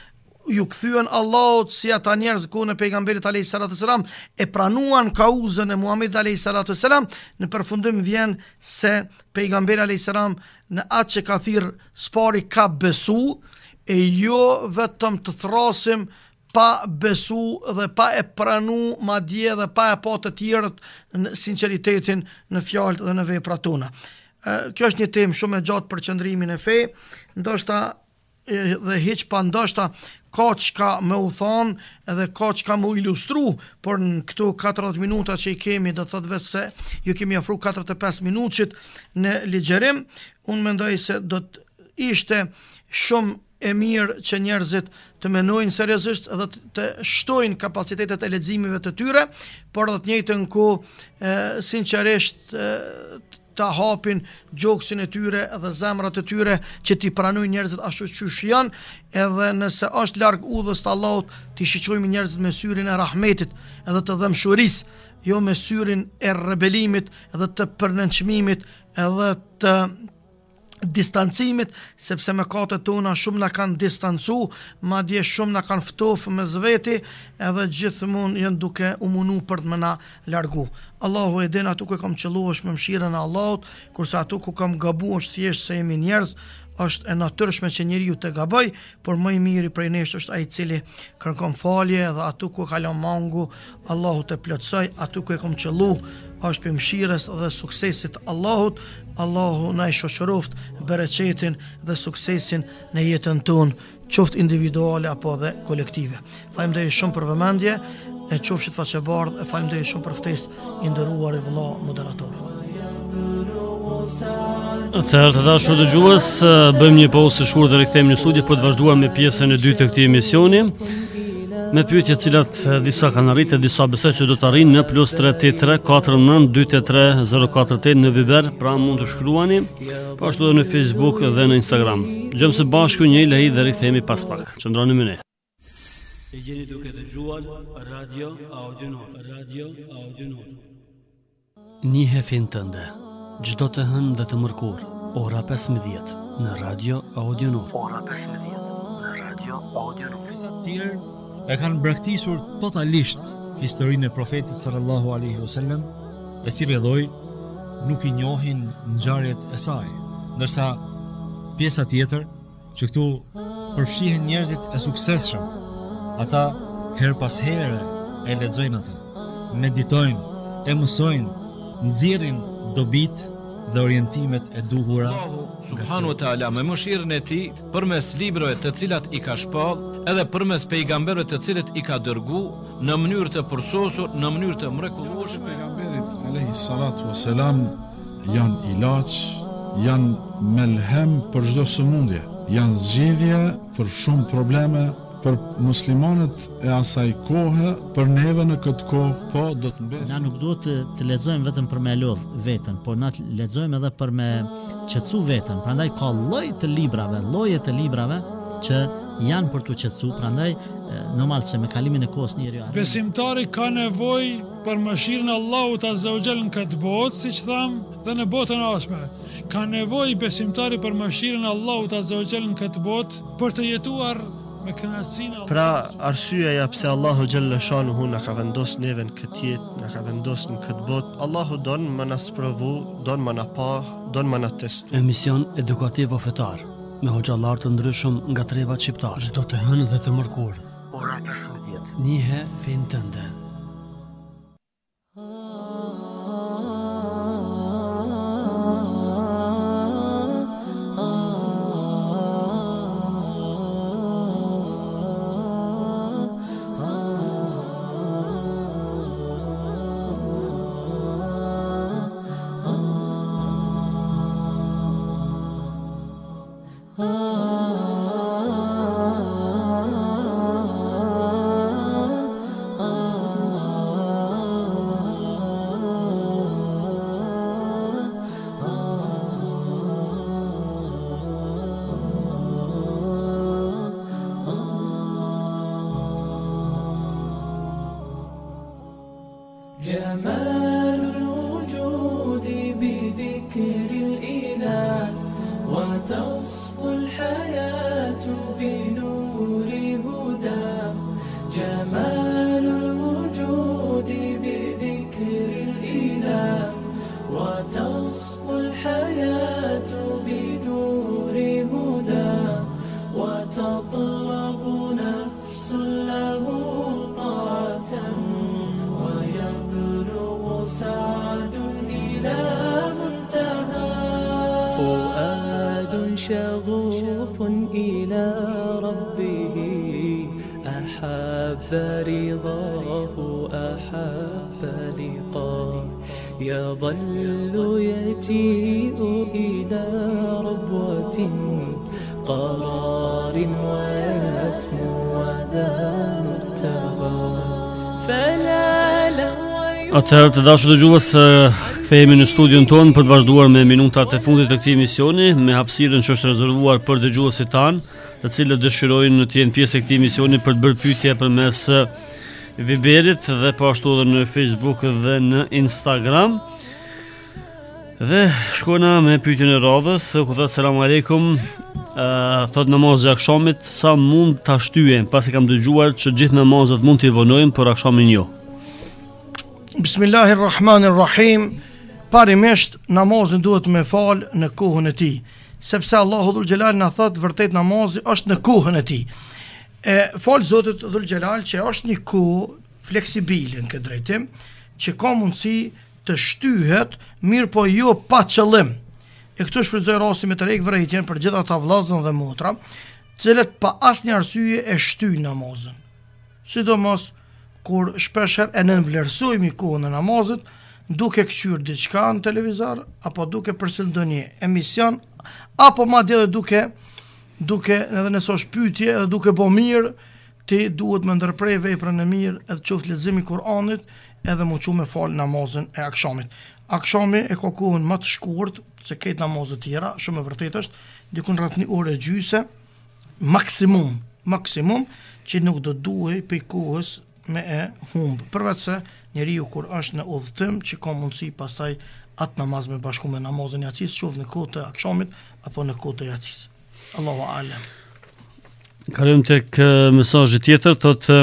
ju kthyen Allahut si ata njerëz ku në pejgamberit alayhi salatu selam e pranuan kauzën e Muhamedit alayhi salatu selam në përfundim vjen se pejgamberi alayhi salam në atë që ka thirr spari ka besu e jo vetëm të thrasim pa besu dhe pa e pranu ma dje dhe pa e po të tjerët në sinceritetin në fjallët dhe në veprat tona. Kjo është një temë shumë e gjatë për qëndrimin e fej, ndoshta dhe heq pa ndoshta ka më u thon edhe ka çka më ilustru por në këto 40 minuta që i kemi do të thot vetë se ju kemi ofruar 45 minutësh në ligjërim un mendoj se do të ishte shumë e mirë që njerëzit të menojnë seriosisht dhe të shtojnë kapacitetet e ledzimive të tyre, por dhe të njëjtën ku sinqeresht ta hapin gjoksin e tyre dhe zemrat e tyre që ti pranoj njerëzit ashtu që shë janë edhe nëse është larg udhës të Allahut ti shiqojmë njerëzit me syrin e rahmetit edhe të dhëmë shuris jo me syrin e rebelimit edhe të përnençmimit edhe të distancimit, sepse me kate tona shumë në kanë distancu, ma dje shumë në kanë ftofë me zveti, edhe gjithë mund jenë duke munu për të më na largu. Allahu e din, atu ku e kam qëllu është me mshirën Allahut, kurse atu ku kam gabu është thjesht se jemi njerëz, është e natyrshme që njeriu të gaboj, por më i miri prej nesh është ai i cili kërkon falje dhe atu ku ka lënë mangu, Allahu të plotësoj, atu ku e kam qellu, është për mëshirën dhe suksesin e Allahut. Allahu na i shoqëroft bereqetin dhe suksesin në jetën tonë, qoftë individuale apo dhe kolektive. Faleminderit shumë për vëmendje. E çofshit faqe bardh, e faleminderit shumë për ftesë i nderuar i vëlla moderatorë. Të herë të da shurë bëjmë një pauzë të shkurtër dhe rikthehemi një studi, për të vazhduar me pjesën e dy të këti emisioni, me të cilat disa kanë arritë, disa besoj që do të arrinë në plus 383-49-23-048 në Viber, pra mund të shkruani, po ashtu dhe në Facebook dhe në Instagram. Gjëmë se bashku një i lehi dhe rikthehemi i pas pak. Qëndra në mëne. E gjeni duke të gjuës, radio, audio, radio, audio, audio, audio, audio, audio, Gjdo të hënë dhe të mërkur, ora 15, në Radio Audio Nur. Ora 15, në Radio Audio Nur. Kësa tjerë e kanë brektisur totalisht historinë e profetit sallallahu aleyhi vësallem, e si redoj, nuk i njohin në gjarjet e saj. Ndërsa, pjesa tjetër, që këtu përfshihen njerëzit e sukseshëm, ata her pas herë e ledzojnë atë, meditojnë, e mësojnë, nxjerrin dobit dhe orientimet e duhura. Subhanu te ala me mëshirën e ti përmes librave të cilat i ka shpall edhe përmes pejgamberëve të cilët i ka dërgu në mënyrë të përsosur, në mënyrë të mrekullueshme pejgamberit alayhi salatu wasalam janë ilaç, janë melhem për çdo sëmundje, janë zgjidhje për shumë probleme për muslimanët e asaj kohë, për neve në këtë kohë, po do të mbesim. Na nuk duhet të, të lexojmë vetëm për me lodh veten, por na lexojmë edhe për me qetësu veten. Prandaj ka lloj të librave, lloje të librave që janë për të qetësu, prandaj normal se me kalimin e kohës njëri arrin. Besimtari ka nevojë për mëshirën e Allahut Azza wa Jall në këtë botë, siç thamë, dhe në botën e ardhshme. Ka nevojë besimtari për mëshirën e Allahut Azza wa Jall në këtë botë për të jetuar Pra arsyeja pse Allahu xhalla hu na ka vendosur neve në këtë jetë, na ka vendosur në këtë botë, Allahu don më na sprovu, don më na pa, don më na testu. Emision edukativ ofetar, me hoxhallar të ndryshëm nga treva shqiptare. Çdo të hënë dhe të mërkur. Ora 15. Nihe fin tënde. جمال يضل يجيء إلى ربوة قرار ويسم وذا مرتبا فلا Atëherë të dashë dë gjuhës në studion tonë për të vazhduar me minutat të fundit të këti emisioni me hapsirën që është rezervuar për dëgjuesit tan, tanë të cilët dëshirojnë në tjenë pjesë e këti emisioni për të bërë pytje për Viberit dhe po ashtu edhe në Facebook dhe në Instagram. Dhe shkojna me pyetjen e radhës, ku thotë selam aleikum, ë uh, thot namazin e akşamit sa mund ta shtyjem, pasi kam dëgjuar se gjithë namazet mund t'i vonojmë por akşamin jo. Bismillahirrahmanirrahim. Parimisht namazin duhet me fal në kohën e tij, sepse Allahu Dhul Xhelal na thot vërtet namazi është në kohën e tij. E falë Zotit Dhul që është një ku fleksibili në këtë drejtim, që ka mundësi të shtyhet, mirë po jo pa qëllim. E këtu shfrytëzoi rasti me të rejkë vërëjtjen për gjitha ata vëllezër dhe motra, cilët pa as një arsyje e shty në namazën. Si mos, kur shpesher e nënvlerësojmë nëvlerësoj kohën e në duke këqyur diçka në televizor, apo duke përsëndonje emision, apo ma dhe duke duke edhe nësosh pytje edhe duke bo mirë, ti duhet me ndërprej veprën e mirë edhe qoftë lezimi Koranit edhe mu që me falë namazin e akshamit. Akshami e ka kohën më të shkurt se kejtë namazet tjera, shumë e vërtet është, dikun rrët një ure gjyse, maksimum, maksimum, që nuk do duhe pe kohës me e humbë. Përvec se njeri ju kur është në odhëtëm, që ka mundësi pastaj atë namaz me bashku me namazin e acis, qovë në kote akshamit apo në kote e acisë. Allahu alem. Kalim të kë mesajë tjetër, të të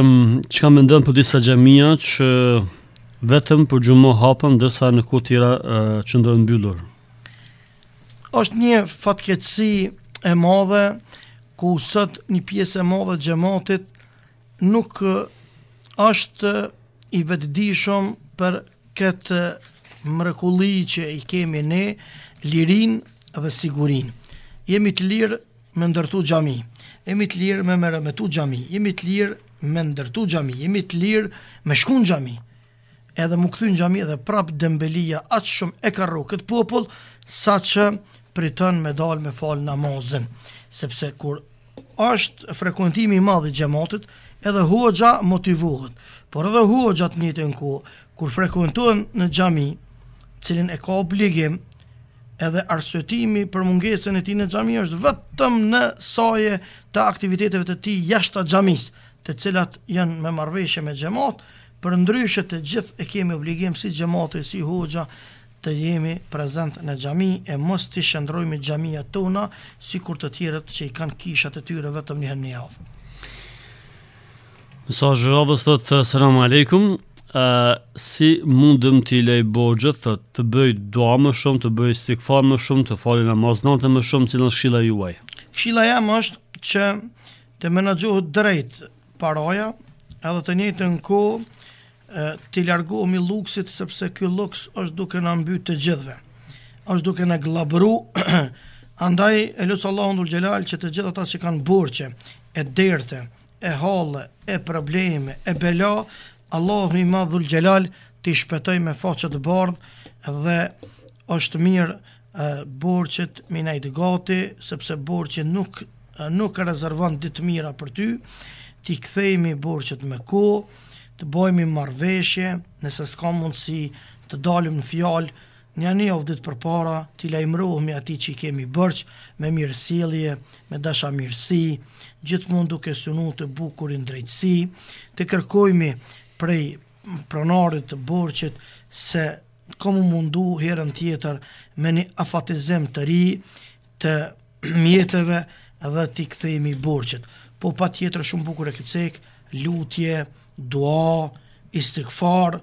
që ka më ndëm për disa gjemija që vetëm për gjumë hapën, dërsa në ku tjera që ndërën bjullur. Oshtë një fatkeci e madhe, ku sët një pjesë e madhe gjematit, nuk është i vetëdishëm për këtë mrekulli që i kemi ne, lirin dhe sigurin. Jemi të lirë me ndërtu xhami. Jemi të lirë me tu xhami. Jemi të lirë me ndërtu xhami. Jemi të lirë me shkon xhami. Edhe mu kthyn xhami dhe prap dembelia aq shumë e ka rrok kët popull saqë pritën me dal me fal namazën. Sepse kur është frekuentimi i madh i xhamatit, edhe hoxha motivohet. Por edhe hoxha të njëjtën ku kur frekuentohen në xhami, cilin e ka obligim edhe arsyetimi për mungesën e ti në xhami është vetëm në saje të aktiviteteve të tij jashtë gjamis, të cilat janë me marrëveshje me xhamat, për ndryshe të gjithë e kemi obligim si gjemat e si hoxha të jemi prezent në xhami e mos të shndrojmë xhamiat tona sikur të tjerët që i kanë kishat e tyre vetëm një herë në javë. Mesazhi të thotë selam aleikum, uh, si mundëm ti lej bogjë thë të bëj dua më shumë të bëj stikfar më shumë të falë namaz mosnatë më shumë si në juaj shilla jam është që të menaxhohet drejt paraja edhe të njëjtën ku të mi luksit sepse ky luks është duke na mbyt të gjithëve është duke na gllabëru andaj elusallahu ndul gjelal, që të gjithë ata që kanë burqe e derte e hallë e probleme e bela Allahu i madhul gjelal t'i shpetoj me faqet bardh dhe është mirë e, borqet të gati, sepse borqet nuk, nuk rezervant ditë mira për ty, t'i kthejmi borqet me ko, të bojmi marveshje, nëse s'ka mundësi të dalim në fjalë, një një of ditë për para, t'i lajmruhemi ati që i kemi bërqë me mirësilje, me dasha mirësi, gjithë mund duke sunu të bukurin drejtësi, të kërkojmi prej pronarit të borqit se komu mundu herën tjetër me një afatizem të ri të mjetëve dhe t'i këthejmi borqit. Po pa tjetër shumë bukur e këtë lutje, dua, istikfar,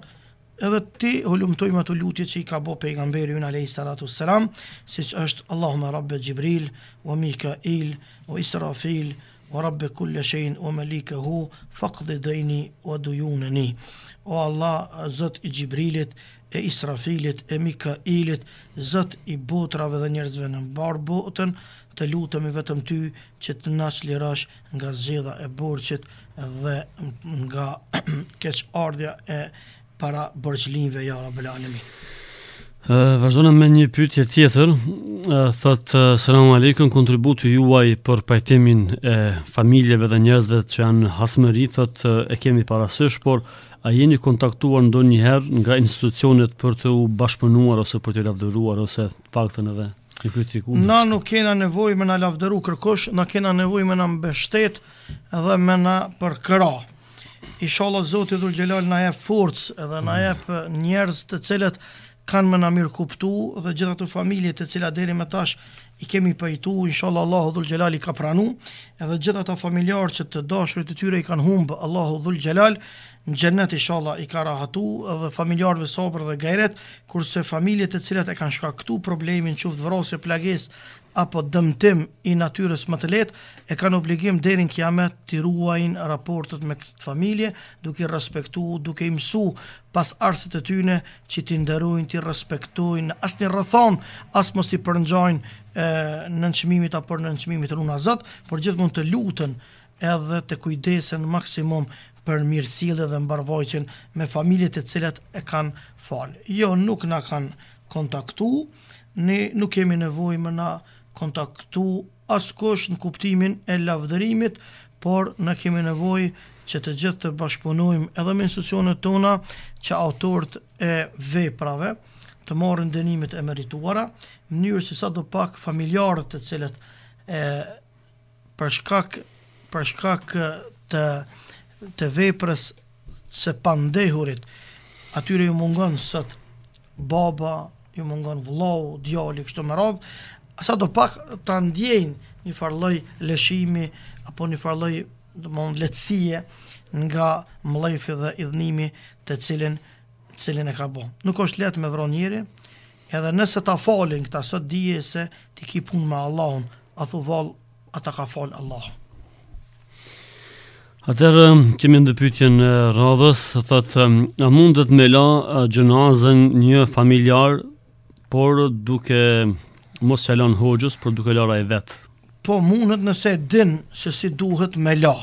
edhe ti hulumtoj ato të lutje që i ka bo pejgamberi unë alai salatu selam si që është Allahume Rabbe Gjibril o Mika Il o Israfil O rabbe kulle shen o me faqdi hu Fak dhe o O Allah, zët i Gjibrilit E Israfilit E Mikailit Zët i botrave dhe njerëzve në mbar botën Të lutëm i vetëm ty Që të nash lirash nga zxedha e borqit Dhe nga keq ardhja e para borqlinve Ja rabelanemi Vazhdojnë me një pytje tjetër, thëtë, sëramu alejkën, kontributu juaj për pajtimin e familjeve dhe njerëzve që janë hasmëri, thëtë, e kemi parasysh, por a jeni kontaktuar ndon njëherë nga institucionet për të u bashkëpënuar ose për të lavdëruar, ose të pak të në dhe një këtë të kumë? Na nuk kena nevoj me na lavdëru kërkosh, na kena nevoj me na mbështet edhe me na përkëra. Ishala Zotit Dullgjelal na jep forcë edhe na mm. jep njerëz të cilët kanë më në mirë kuptu dhe gjitha të familje të cila deri më tash i kemi pajtu, inshallah Allahu dhul Jalal i ka pranu, edhe gjitha të familjarë që të dashurit të tyre i kanë humbë, Allahu dhul Jalal, në gjennet inshallah i ka rahatu, edhe familjarëve sopër dhe gajret, kurse familje të cilat e kanë shkaktu problemin qëftë vrosje plagës, apo dëmtim i natyres më të letë, e kanë obligim derin kiamet të ruajnë raportet me këtë familje, duke respektuar duke mësuar pas arsit e tyne që t'i ndërujnë, t'i respektojnë, asë një rëthonë, asë mos i përnxojnë në nëqmimit apo në nëqmimit rruna zëtë, por gjithë mund të lutën edhe të kujdesen maksimum për mirësile dhe mbarvojtjen me familjet e cilat e kanë falë. Jo, nuk në kanë kontaktu, ne nuk kemi nevojë më na kontaktu askush në kuptimin e lavdërimit, por në kemi nevoj që të gjithë të bashkëpunojmë edhe me institucionet tona që autorët e veprave të marrin dënimet e merituara, në mënyrë si sa do pak familjarët të cilët e, për shkak për shkak të të veprës së pandehurit, atyre ju mungon sot baba, ju mungon vëllau, djali, kështu më radh, sa do pak ta ndjejnë një farloj lëshimi apo një farloj domthon lehtësie nga mllëfi dhe idhnimi të cilin cilin e ka bën. Nuk është lehtë me vron njëri, edhe nëse ta falin këta sot dije se ti ke punë me Allahun, a thu vall ata ka fal Allah. Atëherë kemi ndë pyetjen e radhës, thotë a mundet me la gjinazën një familjar por duke mos jalon hoxhës, por duke lara i vetë. Po mundet nëse din se si duhet me la.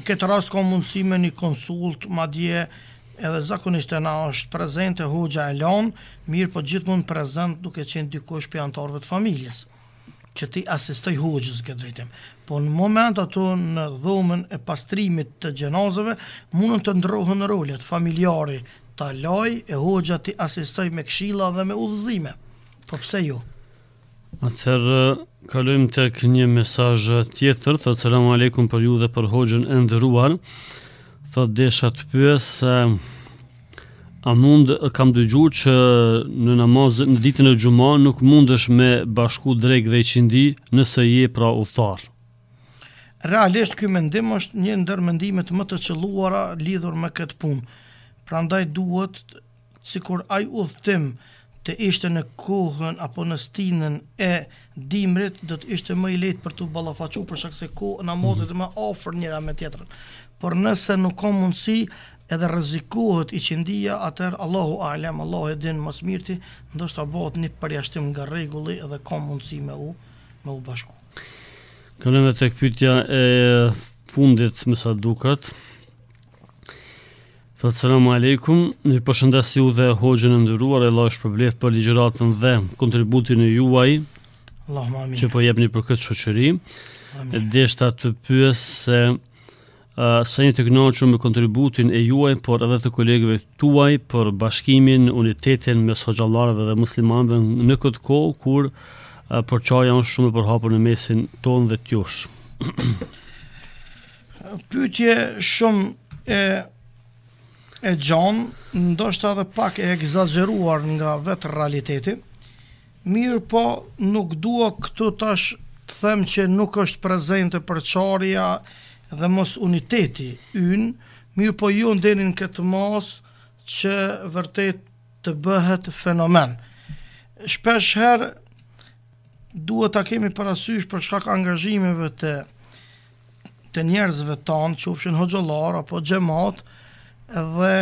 Në këtë rast ka mundësi me një konsult, ma dje edhe zakonisht e na është prezent e hoxha e lan, mirë po gjithë mund prezent duke qenë dikosh për antarëve të familjes që ti asistoj hoqës këtë drejtim. Po në moment ato në dhomen e pastrimit të gjenazëve, mundën të ndrohen rolet familjari ta laj e hoxha ti asistoj me këshilla dhe me udhëzime. Po pse ju? Atëherë kalojmë tek një mesazh tjetër, thot selam alekum për ju dhe për hoxhën e ndëruar, Thot desha të pyes A mund kam dëgjuar që në namaz në ditën e xumës nuk mundesh me bashku drejk dhe i qindi nëse je pra uthtar? Realisht kjo mendim është një ndër mendimet më të qëlluara lidhur me këtë punë pra ndaj duhet sikur ai aj u të ishte në kohën apo në stinën e dimrit do të ishte më i lehtë për të balafacu për shakse ko në mozit më ofër njëra me tjetrën. por nëse nuk ka mundësi edhe rrezikohet i qendia atëherë Allahu alem, Allahu e din më së miri ndoshta bëhet një përjashtim nga rregulli edhe ka mundësi me u me u bashku. Këndon me tek pyetja e fundit më sa duket. Thotë salamu alaikum, në përshëndes ju dhe hoxën e ndëruar, e la është përblet për ligjëratën dhe kontributin e juaj, Allahumma Që po jepni për këtë qëqëri. E Dhe është atë pyes se uh, sa një të kënaqur me kontributin e juaj, por edhe të kolegëve tuaj për bashkimin, unitetin me xhallarëve dhe muslimanëve në këtë kohë kur uh, përçaja është shumë e përhapur në mesin tonë dhe tjush. Pyetje shumë e e gjon, ndoshtë edhe pak e egzageruar nga vetë realiteti, mirë po nuk dua këtu tash të them që nuk është prezente përqarja dhe mos uniteti yn, mirë po ju ndenin këtë mos që vërtet të bëhet fenomen. Shpesh herë duhet ta kemi parasysh për shkak angazhimeve të të njerëzve tanë, që ufshin hoxolar apo gjemotë, dhe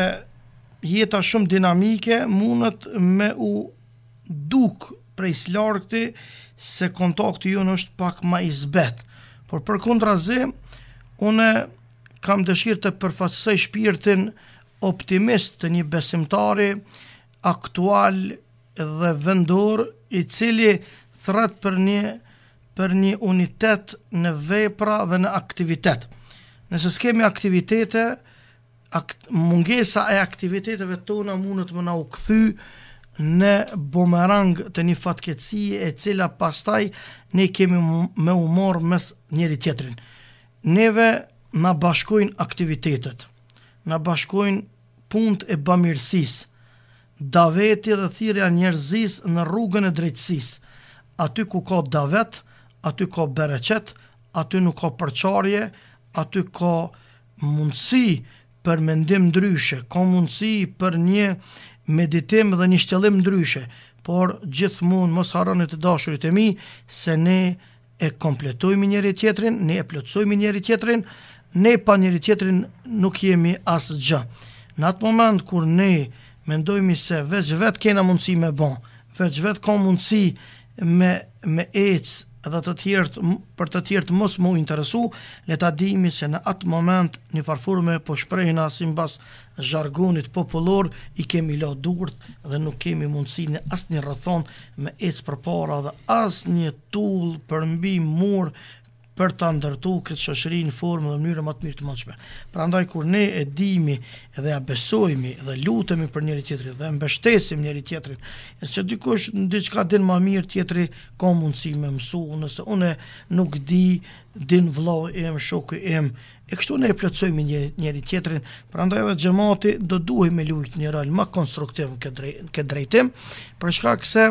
jeta shumë dinamike mundët me u duk prej slarkëti se kontakti ju në është pak ma izbet. Por për kundra zi, une kam dëshirë të përfatsësaj shpirtin optimist të një besimtari aktual dhe vendur i cili thrat për një për një unitet në vepra dhe në aktivitet. Nëse s'kemi aktivitete, mungesa e aktiviteteve tona mund të më na u këthy në bomerang të një fatkeqësie e cila pastaj ne kemi me humor mes njëri tjetrin. Neve na bashkojnë aktivitetet, na bashkojnë punët e bamirësisë, daveti dhe thirrja njerëzis në rrugën e drejtësisë. Aty ku ka davet, aty ka bereqet, aty nuk ka përqarje, aty ka mundësi për mendim ndryshe, ka mundësi për një meditim dhe një shtjellim ndryshe, por gjithmonë mos harroni të dashurit e mi se ne e kompletojmë njëri tjetrin, ne e plotësojmë njëri tjetrin, ne pa njëri tjetrin nuk jemi asgjë. Në atë moment kur ne mendojmë se veç vet kena mundësi me bon, veç vet ka mundësi me me ecë dhe të tjert, për të tjertë mos mu interesu, le ta dimi se në atë moment një farfurme po shprejna si zhargunit zhargonit popullor, i kemi lo durt dhe nuk kemi mundësi në asë një rëthon me ecë për para dhe asë një tull për mbi mur për të ndërtu këtë shoqëri në formë dhe mënyrë më të mirë të mundshme. Pra ndaj kur ne e dimi dhe ja besojmë dhe lutemi për njëri tjetrin dhe mbështesim njëri tjetrin, e se dikush në diçka din më mirë tjetri ka mundësi me mësu, nëse une nuk di din vlo em, shoku em, e kështu ne e plëcojmë një, njëri tjetrin, pra ndaj dhe gjemati do duhe me lujt një rol më konstruktiv në këtë drejtim, për shka këse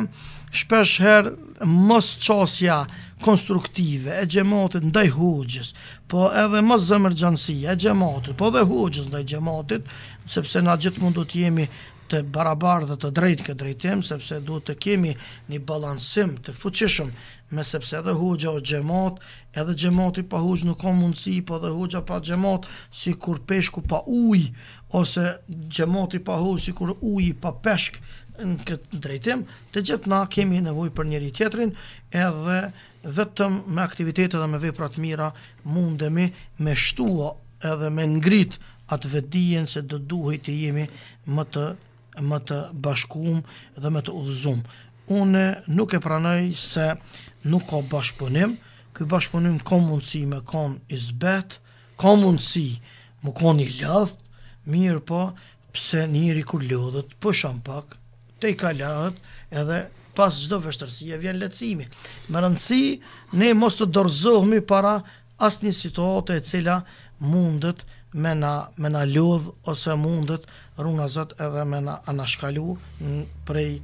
shpesh herë mësë qasja konstruktive, e gjematit ndaj hoqës, po edhe më zëmërgjansia e gjematit, po dhe hoqës ndaj gjematit, sepse na gjithë mund do të jemi të barabar dhe të drejtë këtë drejtim, sepse do të kemi një balansim të fuqishëm, me sepse edhe hoqëa o gjemat edhe gjemoti pa hoqë nuk ka mundësi, po dhe hoqëa pa gjemat si kur peshku pa ujë, ose gjemoti pa hoqë, si kur uj pa peshkë, në këtë drejtim, të gjithë na kemi nevoj për njëri tjetrin, edhe vetëm me aktivitetet dhe me veprat mira mundemi me shtua edhe me ngrit atë vetdijen se do duhet të jemi më të më të bashkuar dhe më të udhëzuar. Unë nuk e pranoj se nuk ka bashkëpunim, ky bashkëpunim ka mundësi me kon izbet, ka mundësi më koni lëdh, mirë po pse njëri kur lodhët, pushon pak, te i kalahet edhe pas çdo vështirësie vjen lehtësimi. Me rëndësi ne mos të dorëzohemi para asnjë situate e cila mundet me na me na lodh ose mundet runa Zot edhe me na anashkalu prej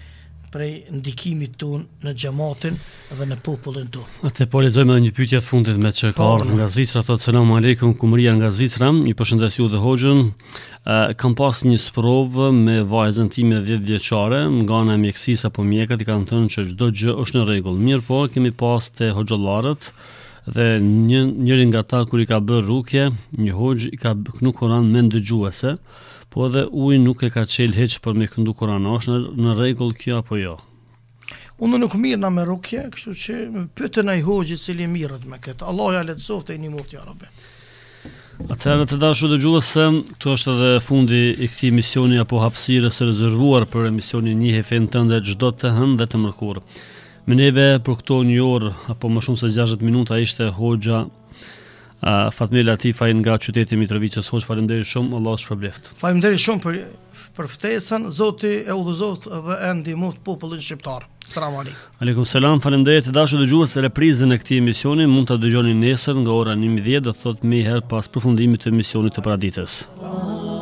prej ndikimit ton në xhamatin dhe në popullin ton. Atë po lexojmë edhe një pyetje të fundit me çka ka po, ardhur nga Zvicra, thotë selam aleikum kumria nga Zvicra, ju përshëndes ju dhe Hoxhën. Ë kam pas një sprov me vajzën tim e 10 vjeçare, nga ana e apo mjekat i kanë thënë se çdo gjë është në rregull. Mirë po, kemi pas te hoxhallarët dhe një njëri nga ata kur i ka bërë rukje, një hoxh i ka knukuran me po edhe uj nuk e ka qelë heqë për me këndu kur anosh, në, në regull kjo apo jo? Unë nuk mirë nga me rukje, kështu që më pëtë në i hoqë cili mirët me këtë. Allah ja letë soft e i një muftë, rabe. Atëherë të dashur dhe gjuhës se, këtu është edhe fundi i këti misioni apo hapsirës rezervuar për emisioni një hefen të ndë gjdo të hënë dhe të mërkurë. Më neve për këto një orë, apo më shumë se 60 minuta, ishte hoxha uh, Fatmir Latifaj nga qyteti Mitrovicës Hoq. Faleminderit shumë, Allah shpërbleft. Faleminderit shumë për për ftesën, Zoti e udhëzoft dhe e ndihmoft popullin shqiptar. Selam aleikum. Aleikum selam, dashë dashur dëgjues se reprizën e këtij emisioni mund ta dëgjoni nesër nga ora 11:00 do thot më herë pas përfundimit të emisionit të paradites. Oh.